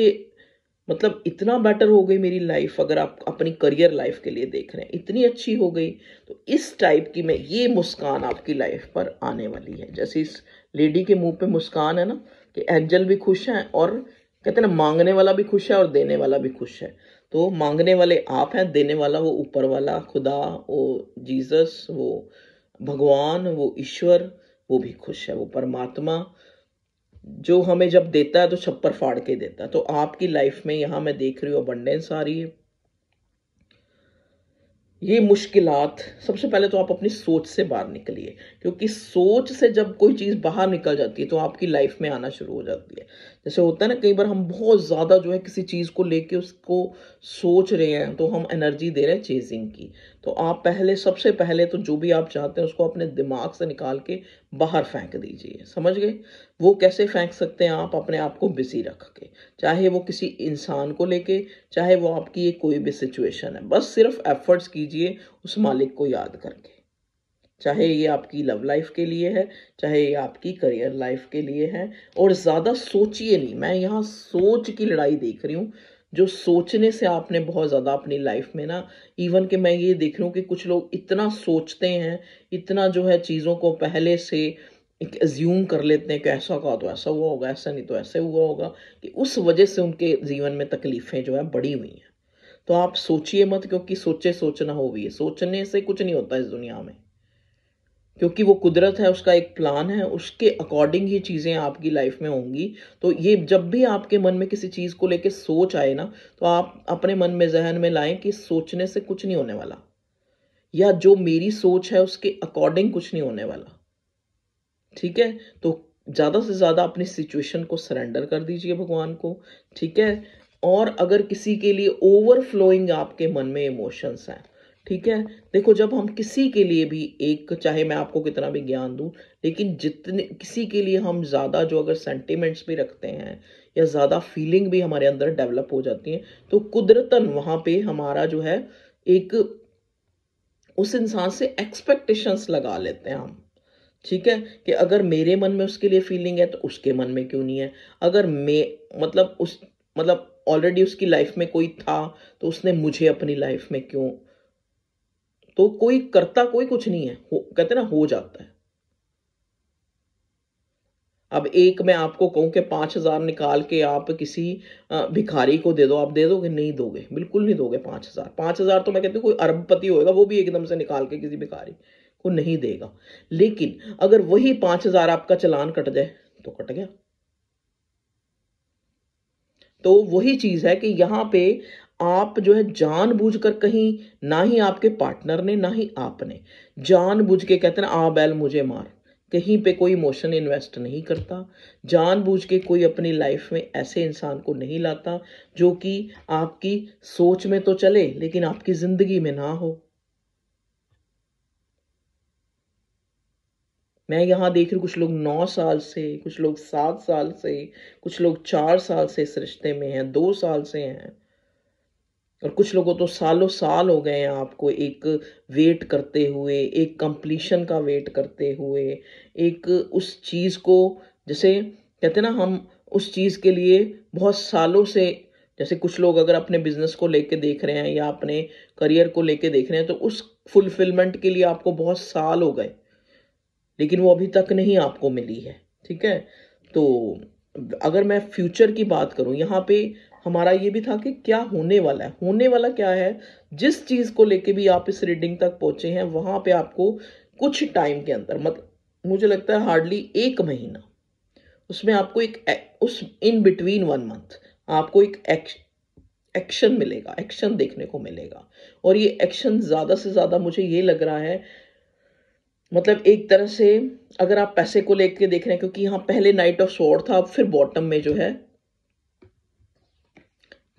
मतलब इतना बेटर हो गई मेरी लाइफ अगर आप अपनी करियर लाइफ के लिए देख रहे हैं इतनी अच्छी हो गई तो इस टाइप की मैं ये मुस्कान आपकी लाइफ पर आने वाली है जैसे इस लेडी के मुंह पे मुस्कान है ना कि एंजल भी खुश हैं और कहते ना मांगने वाला भी खुश है और देने वाला भी खुश है तो मांगने वाले आप हैं देने वाला वो ऊपर वाला खुदा वो जीसस वो भगवान वो ईश्वर वो भी खुश है वो परमात्मा जो हमें जब देता है तो छप्पर फाड़ के देता है तो आपकी लाइफ में यहां मैं देख रही हूं अबंडेंस आ रही है ये मुश्किलात सबसे पहले तो आप अपनी सोच से बाहर निकलिए क्योंकि सोच से जब कोई चीज़ बाहर निकल जाती है तो आपकी लाइफ में आना शुरू हो जाती है जैसे होता है ना कई बार हम बहुत ज़्यादा जो है किसी चीज़ को लेके उसको सोच रहे हैं तो हम एनर्जी दे रहे हैं चेजिंग की तो आप पहले सबसे पहले तो जो भी आप चाहते हैं उसको अपने दिमाग से निकाल के बाहर फेंक दीजिए समझ गए वो कैसे फेंक सकते हैं आप अपने आप को बिजी रख के चाहे वो किसी इंसान को लेके चाहे वो आपकी ये कोई भी सिचुएशन है बस सिर्फ एफर्ट्स कीजिए उस मालिक को याद करके चाहे ये आपकी लव लाइफ के लिए है चाहे ये आपकी करियर लाइफ के लिए है और ज़्यादा सोचिए नहीं मैं यहाँ सोच की लड़ाई देख रही हूँ जो सोचने से आपने बहुत ज़्यादा अपनी लाइफ में ना इवन कि मैं ये देख रही हूँ कि कुछ लोग इतना सोचते हैं इतना जो है चीज़ों को पहले से एक एज्यूम कर लेते हैं कि ऐसा कहा तो ऐसा हुआ होगा ऐसा नहीं तो ऐसे हुआ होगा कि उस वजह से उनके जीवन में तकलीफ़ें जो है बढ़ी हुई हैं तो आप सोचिए मत क्योंकि सोचे सोचना हो भी है सोचने से कुछ नहीं होता इस दुनिया में क्योंकि वो कुदरत है उसका एक प्लान है उसके अकॉर्डिंग ही चीज़ें आपकी लाइफ में होंगी तो ये जब भी आपके मन में किसी चीज़ को लेके सोच आए ना तो आप अपने मन में जहन में लाएं कि सोचने से कुछ नहीं होने वाला या जो मेरी सोच है उसके अकॉर्डिंग कुछ नहीं होने वाला ठीक है तो ज़्यादा से ज़्यादा अपनी सिचुएशन को सरेंडर कर दीजिए भगवान को ठीक है और अगर किसी के लिए ओवरफ्लोइंग आपके मन में इमोशंस हैं ठीक है देखो जब हम किसी के लिए भी एक चाहे मैं आपको कितना भी ज्ञान दूं लेकिन जितने किसी के लिए हम ज़्यादा जो अगर सेंटिमेंट्स भी रखते हैं या ज़्यादा फीलिंग भी हमारे अंदर डेवलप हो जाती है तो कुदरतन वहाँ पे हमारा जो है एक उस इंसान से एक्सपेक्टेशंस लगा लेते हैं हम ठीक है कि अगर मेरे मन में उसके लिए फीलिंग है तो उसके मन में क्यों नहीं है अगर मैं मतलब उस मतलब ऑलरेडी उसकी लाइफ में कोई था तो उसने मुझे अपनी लाइफ में क्यों तो कोई करता कोई कुछ नहीं है कहते ना हो जाता है अब एक मैं आपको कहूं कि पांच हजार निकाल के आप किसी भिखारी को दे दो आप दे दोगे नहीं दोगे बिल्कुल नहीं दोगे पांच हजार पांच हजार तो मैं कहती हूँ कोई अरबपति होएगा वो भी एकदम से निकाल के किसी भिखारी को नहीं देगा लेकिन अगर वही पांच हजार आपका चलान कट जाए तो कट गया तो वही चीज है कि यहां पे आप जो है जानबूझकर कहीं ना ही आपके पार्टनर ने ना ही आपने जानबूझ के कहते ना आ बैल मुझे मार कहीं पे कोई इमोशन इन्वेस्ट नहीं करता जानबूझ के कोई अपनी लाइफ में ऐसे इंसान को नहीं लाता जो कि आपकी सोच में तो चले लेकिन आपकी जिंदगी में ना हो मैं यहाँ देख रही हूँ कुछ लोग नौ साल से कुछ लोग सात साल से कुछ लोग चार साल से इस रिश्ते में हैं दो साल से हैं और कुछ लोगों तो सालों साल हो गए हैं आपको एक वेट करते हुए एक कंप्लीशन का वेट करते हुए एक उस चीज़ को जैसे कहते हैं ना हम उस चीज़ के लिए बहुत सालों से जैसे कुछ लोग अगर अपने बिजनेस को लेके देख रहे हैं या अपने करियर को लेके देख रहे हैं तो उस फुलफिलमेंट के लिए आपको बहुत साल हो गए लेकिन वो अभी तक नहीं आपको मिली है ठीक है तो अगर मैं फ्यूचर की बात करूं यहाँ पे हमारा ये भी था कि क्या होने वाला है होने वाला क्या है जिस चीज़ को लेके भी आप इस रीडिंग तक पहुंचे हैं वहां पे आपको कुछ टाइम के अंदर मतलब मुझे लगता है हार्डली एक महीना उसमें आपको एक उस इन बिटवीन वन मंथ आपको एक एक्शन मिलेगा एक्शन देखने को मिलेगा और ये एक्शन ज़्यादा से ज़्यादा मुझे ये लग रहा है मतलब एक तरह से अगर आप पैसे को लेके देख रहे हैं क्योंकि यहाँ पहले नाइट ऑफ स्वॉर्ड था अब फिर बॉटम में जो है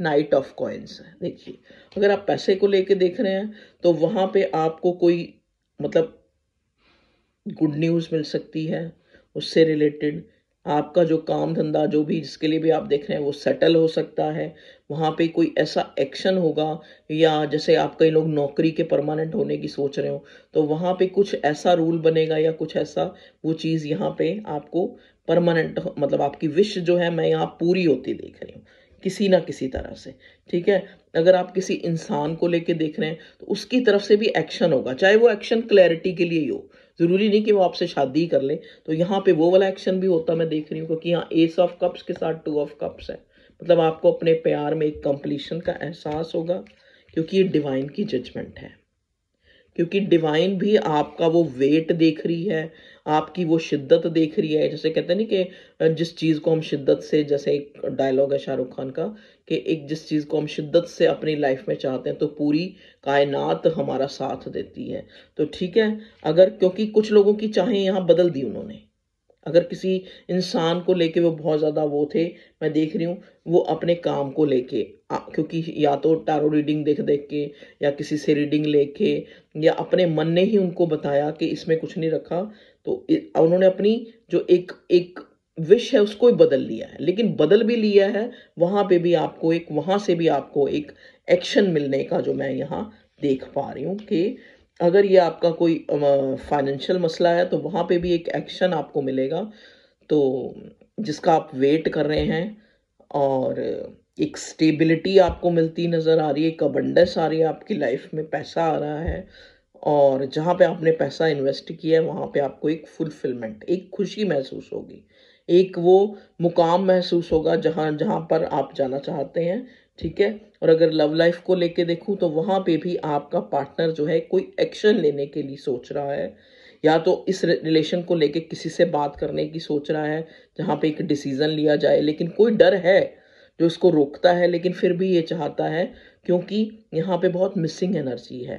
नाइट ऑफ कॉइन्स है देखिए अगर आप पैसे को लेके देख रहे हैं तो वहाँ पे आपको कोई मतलब गुड न्यूज़ मिल सकती है उससे रिलेटेड आपका जो काम धंधा जो भी जिसके लिए भी आप देख रहे हैं वो सेटल हो सकता है वहाँ पे कोई ऐसा एक्शन होगा या जैसे आप कई लोग नौकरी के परमानेंट होने की सोच रहे हो तो वहाँ पे कुछ ऐसा रूल बनेगा या कुछ ऐसा वो चीज़ यहाँ पे आपको परमानेंट मतलब आपकी विश जो है मैं यहाँ पूरी होती देख रही हूँ किसी ना किसी तरह से ठीक है अगर आप किसी इंसान को लेके देख रहे हैं तो उसकी तरफ से भी एक्शन होगा चाहे वो एक्शन क्लैरिटी के लिए ही हो ज़रूरी नहीं कि वो आपसे शादी कर ले तो यहाँ पे वो वाला एक्शन भी होता मैं देख रही हूँ क्योंकि यहाँ एस ऑफ कप्स के साथ टू ऑफ कप्स है मतलब आपको अपने प्यार में एक कंप्लीशन का एहसास होगा क्योंकि ये डिवाइन की जजमेंट है क्योंकि डिवाइन भी आपका वो वेट देख रही है आपकी वो शिद्दत देख रही है जैसे कहते हैं ना कि जिस चीज़ को हम शिद्दत से जैसे एक डायलॉग है शाहरुख खान का कि एक जिस चीज़ को हम शिद्दत से अपनी लाइफ में चाहते हैं तो पूरी कायनात हमारा साथ देती है तो ठीक है अगर क्योंकि कुछ लोगों की चाहें यहाँ बदल दी उन्होंने अगर किसी इंसान को लेके वो बहुत ज़्यादा वो थे मैं देख रही हूँ वो अपने काम को लेके क्योंकि या तो टारो रीडिंग देख देख के या किसी से रीडिंग लेके या अपने मन ने ही उनको बताया कि इसमें कुछ नहीं रखा तो उन्होंने अपनी जो एक एक विश है उसको ही बदल लिया है लेकिन बदल भी लिया है वहाँ पे भी आपको एक वहाँ से भी आपको एक एक्शन मिलने का जो मैं यहाँ देख पा रही हूँ कि अगर ये आपका कोई फाइनेंशियल मसला है तो वहाँ पे भी एक एक्शन आपको मिलेगा तो जिसका आप वेट कर रहे हैं और एक स्टेबिलिटी आपको मिलती नज़र आ रही है एक अबंडस आ रही है आपकी लाइफ में पैसा आ रहा है और जहाँ पे आपने पैसा इन्वेस्ट किया है वहाँ पे आपको एक फुलफिलमेंट एक खुशी महसूस होगी एक वो मुकाम महसूस होगा जहाँ जहाँ पर आप जाना चाहते हैं ठीक है और अगर लव लाइफ को लेके देखूँ तो वहाँ पे भी आपका पार्टनर जो है कोई एक्शन लेने के लिए सोच रहा है या तो इस रिलेशन को लेके किसी से बात करने की सोच रहा है जहाँ पे एक डिसीज़न लिया जाए लेकिन कोई डर है जो इसको रोकता है लेकिन फिर भी ये चाहता है क्योंकि यहाँ पे बहुत मिसिंग एनर्जी है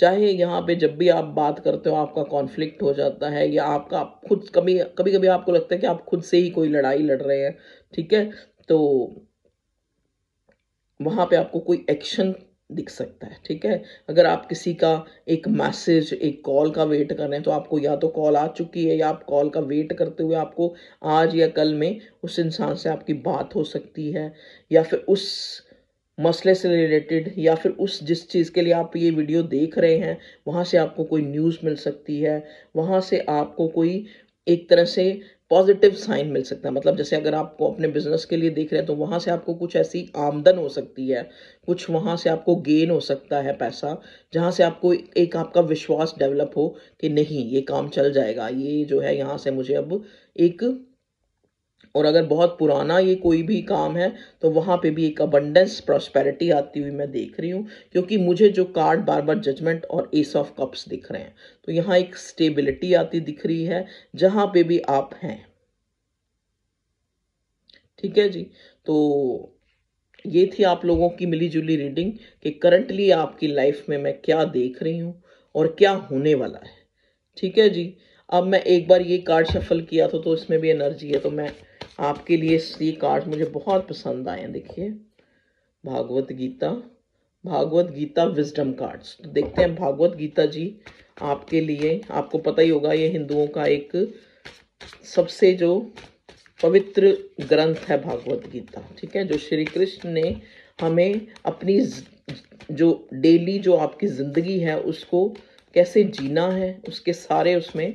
चाहे यहाँ पे जब भी आप बात करते हो आपका कॉन्फ्लिक्ट हो जाता है या आपका आप खुद कभी कभी कभी आपको लगता है कि आप खुद से ही कोई लड़ाई लड़ रहे हैं ठीक है तो वहाँ पे आपको कोई एक्शन दिख सकता है ठीक है अगर आप किसी का एक मैसेज एक कॉल का वेट कर रहे हैं तो आपको या तो कॉल आ चुकी है या आप कॉल का वेट करते हुए आपको आज या कल में उस इंसान से आपकी बात हो सकती है या फिर उस मसले से रिलेटेड या फिर उस जिस चीज़ के लिए आप ये वीडियो देख रहे हैं वहाँ से आपको कोई न्यूज़ मिल सकती है वहाँ से आपको कोई एक तरह से पॉजिटिव साइन मिल सकता है मतलब जैसे अगर आपको अपने बिजनेस के लिए देख रहे हैं तो वहाँ से आपको कुछ ऐसी आमदन हो सकती है कुछ वहाँ से आपको गेन हो सकता है पैसा जहाँ से आपको एक आपका विश्वास डेवलप हो कि नहीं ये काम चल जाएगा ये जो है यहाँ से मुझे अब एक और अगर बहुत पुराना ये कोई भी काम है तो वहाँ पे भी एक अबंडेंस प्रॉस्पेरिटी आती हुई मैं देख रही हूँ क्योंकि मुझे जो कार्ड बार बार जजमेंट और एस ऑफ कप्स दिख रहे हैं तो यहाँ एक स्टेबिलिटी आती दिख रही है जहाँ पे भी आप हैं ठीक है जी तो ये थी आप लोगों की मिली जुली रीडिंग कि करंटली आपकी लाइफ में मैं क्या देख रही हूँ और क्या होने वाला है ठीक है जी अब मैं एक बार ये कार्ड शफल किया था तो इसमें भी एनर्जी है तो मैं आपके लिए इसलिए कार्ड मुझे बहुत पसंद आए हैं देखिए भागवत गीता भागवत गीता विजडम कार्ड्स तो देखते हैं भागवत गीता जी आपके लिए आपको पता ही होगा ये हिंदुओं का एक सबसे जो पवित्र ग्रंथ है भागवत गीता ठीक है जो श्री कृष्ण ने हमें अपनी जो डेली जो आपकी ज़िंदगी है उसको कैसे जीना है उसके सारे उसमें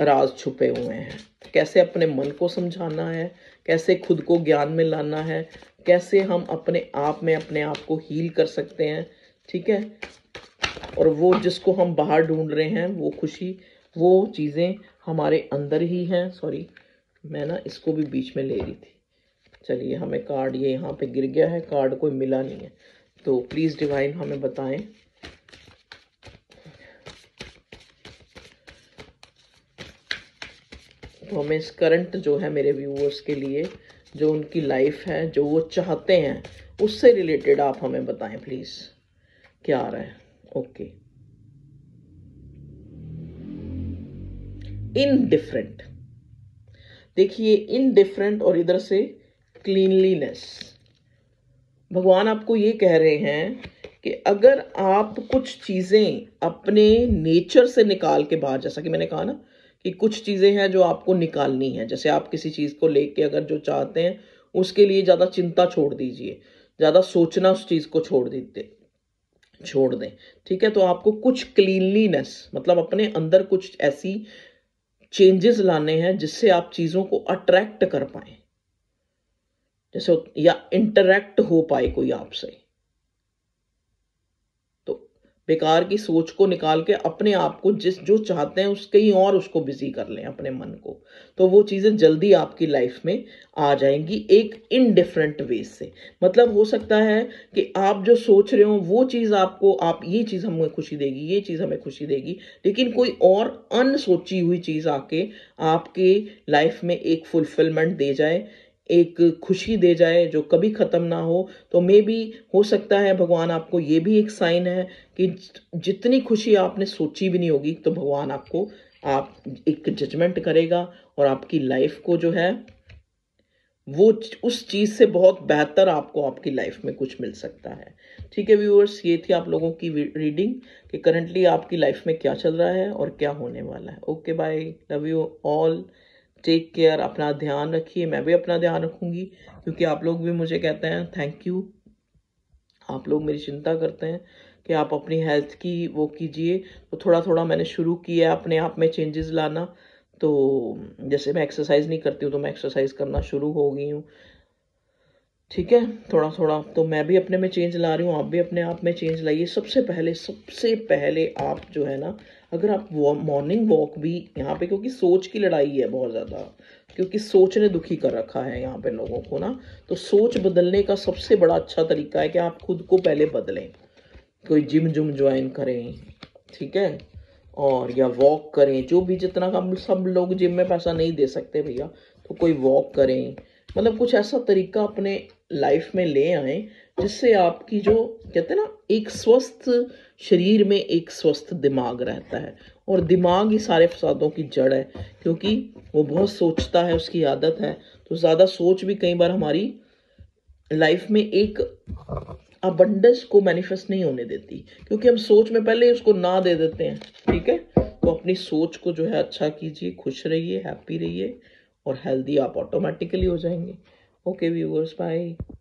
राज छुपे हुए हैं कैसे अपने मन को समझाना है कैसे खुद को ज्ञान में लाना है कैसे हम अपने आप में अपने आप को हील कर सकते हैं ठीक है और वो जिसको हम बाहर ढूंढ रहे हैं वो खुशी वो चीज़ें हमारे अंदर ही हैं सॉरी मैं ना इसको भी बीच में ले रही थी चलिए हमें कार्ड ये यहाँ पे गिर गया है कार्ड कोई मिला नहीं है तो प्लीज़ डिवाइन हमें बताएं तो हमें इस करंट जो है मेरे व्यूअर्स के लिए जो उनकी लाइफ है जो वो चाहते हैं उससे रिलेटेड आप हमें बताएं प्लीज़ क्या आ रहा है ओके इनडिफरेंट देखिए इनडिफरेंट और इधर से क्लीनलीनेस भगवान आपको ये कह रहे हैं कि अगर आप कुछ चीज़ें अपने नेचर से निकाल के बाहर जैसा कि मैंने कहा ना कि कुछ चीज़ें हैं जो आपको निकालनी है जैसे आप किसी चीज़ को लेके अगर जो चाहते हैं उसके लिए ज़्यादा चिंता छोड़ दीजिए ज़्यादा सोचना उस चीज़ को छोड़ दीजिए छोड़ दें ठीक है तो आपको कुछ क्लीनलीनेस मतलब अपने अंदर कुछ ऐसी चेंजेस लाने हैं जिससे आप चीज़ों को अट्रैक्ट कर पाए जैसे या इंटरेक्ट हो पाए कोई आपसे बेकार की सोच को निकाल के अपने आप को जिस जो चाहते हैं उसके ही और उसको बिजी कर लें अपने मन को तो वो चीज़ें जल्दी आपकी लाइफ में आ जाएंगी एक इनडिफरेंट वे से मतलब हो सकता है कि आप जो सोच रहे हो वो चीज़ आपको आप ये चीज़ हमें खुशी देगी ये चीज़ हमें खुशी देगी लेकिन कोई और अनसोची हुई चीज़ आके आपके लाइफ में एक फुलफिलमेंट दे जाए एक खुशी दे जाए जो कभी ख़त्म ना हो तो मे भी हो सकता है भगवान आपको ये भी एक साइन है कि जितनी खुशी आपने सोची भी नहीं होगी तो भगवान आपको आप एक जजमेंट करेगा और आपकी लाइफ को जो है वो उस चीज़ से बहुत बेहतर आपको आपकी लाइफ में कुछ मिल सकता है ठीक है व्यूअर्स ये थी आप लोगों की रीडिंग कि करंटली आपकी लाइफ में क्या चल रहा है और क्या होने वाला है okay bye love you all take care अपना ध्यान रखिए मैं भी अपना ध्यान रखूँगी क्योंकि आप लोग भी मुझे कहते हैं थैंक यू आप लोग मेरी चिंता करते हैं कि आप अपनी हेल्थ की वो कीजिए तो थोड़ा थोड़ा मैंने शुरू किया अपने आप में चेंजेस लाना तो जैसे मैं एक्सरसाइज नहीं करती हूँ तो मैं एक्सरसाइज करना शुरू हो गई हूँ ठीक है थोड़ा थोड़ा तो मैं भी अपने में चेंज ला रही हूँ आप भी अपने आप में चेंज लाइए सबसे पहले सबसे पहले आप जो है ना अगर आप मॉर्निंग वॉक भी यहाँ पे क्योंकि सोच की लड़ाई है बहुत ज़्यादा क्योंकि सोच ने दुखी कर रखा है यहाँ पे लोगों को ना तो सोच बदलने का सबसे बड़ा अच्छा तरीका है कि आप खुद को पहले बदलें कोई जिम जुम ज्वाइन करें ठीक है और या वॉक करें जो भी जितना का सब लोग जिम में पैसा नहीं दे सकते भैया तो कोई वॉक करें मतलब कुछ ऐसा तरीका अपने लाइफ में ले आए जिससे आपकी जो कहते हैं ना एक स्वस्थ शरीर में एक स्वस्थ दिमाग रहता है और दिमाग ही सारे फसादों की जड़ है क्योंकि वो बहुत सोचता है उसकी आदत है तो ज़्यादा सोच भी कई बार हमारी लाइफ में एक अबंडस को मैनिफेस्ट नहीं होने देती क्योंकि हम सोच में पहले उसको ना दे देते हैं ठीक है तो अपनी सोच को जो है अच्छा कीजिए खुश रहिए हैप्पी रहिए और हेल्दी आप ऑटोमेटिकली हो जाएंगे ओके व्यूवर्स बाय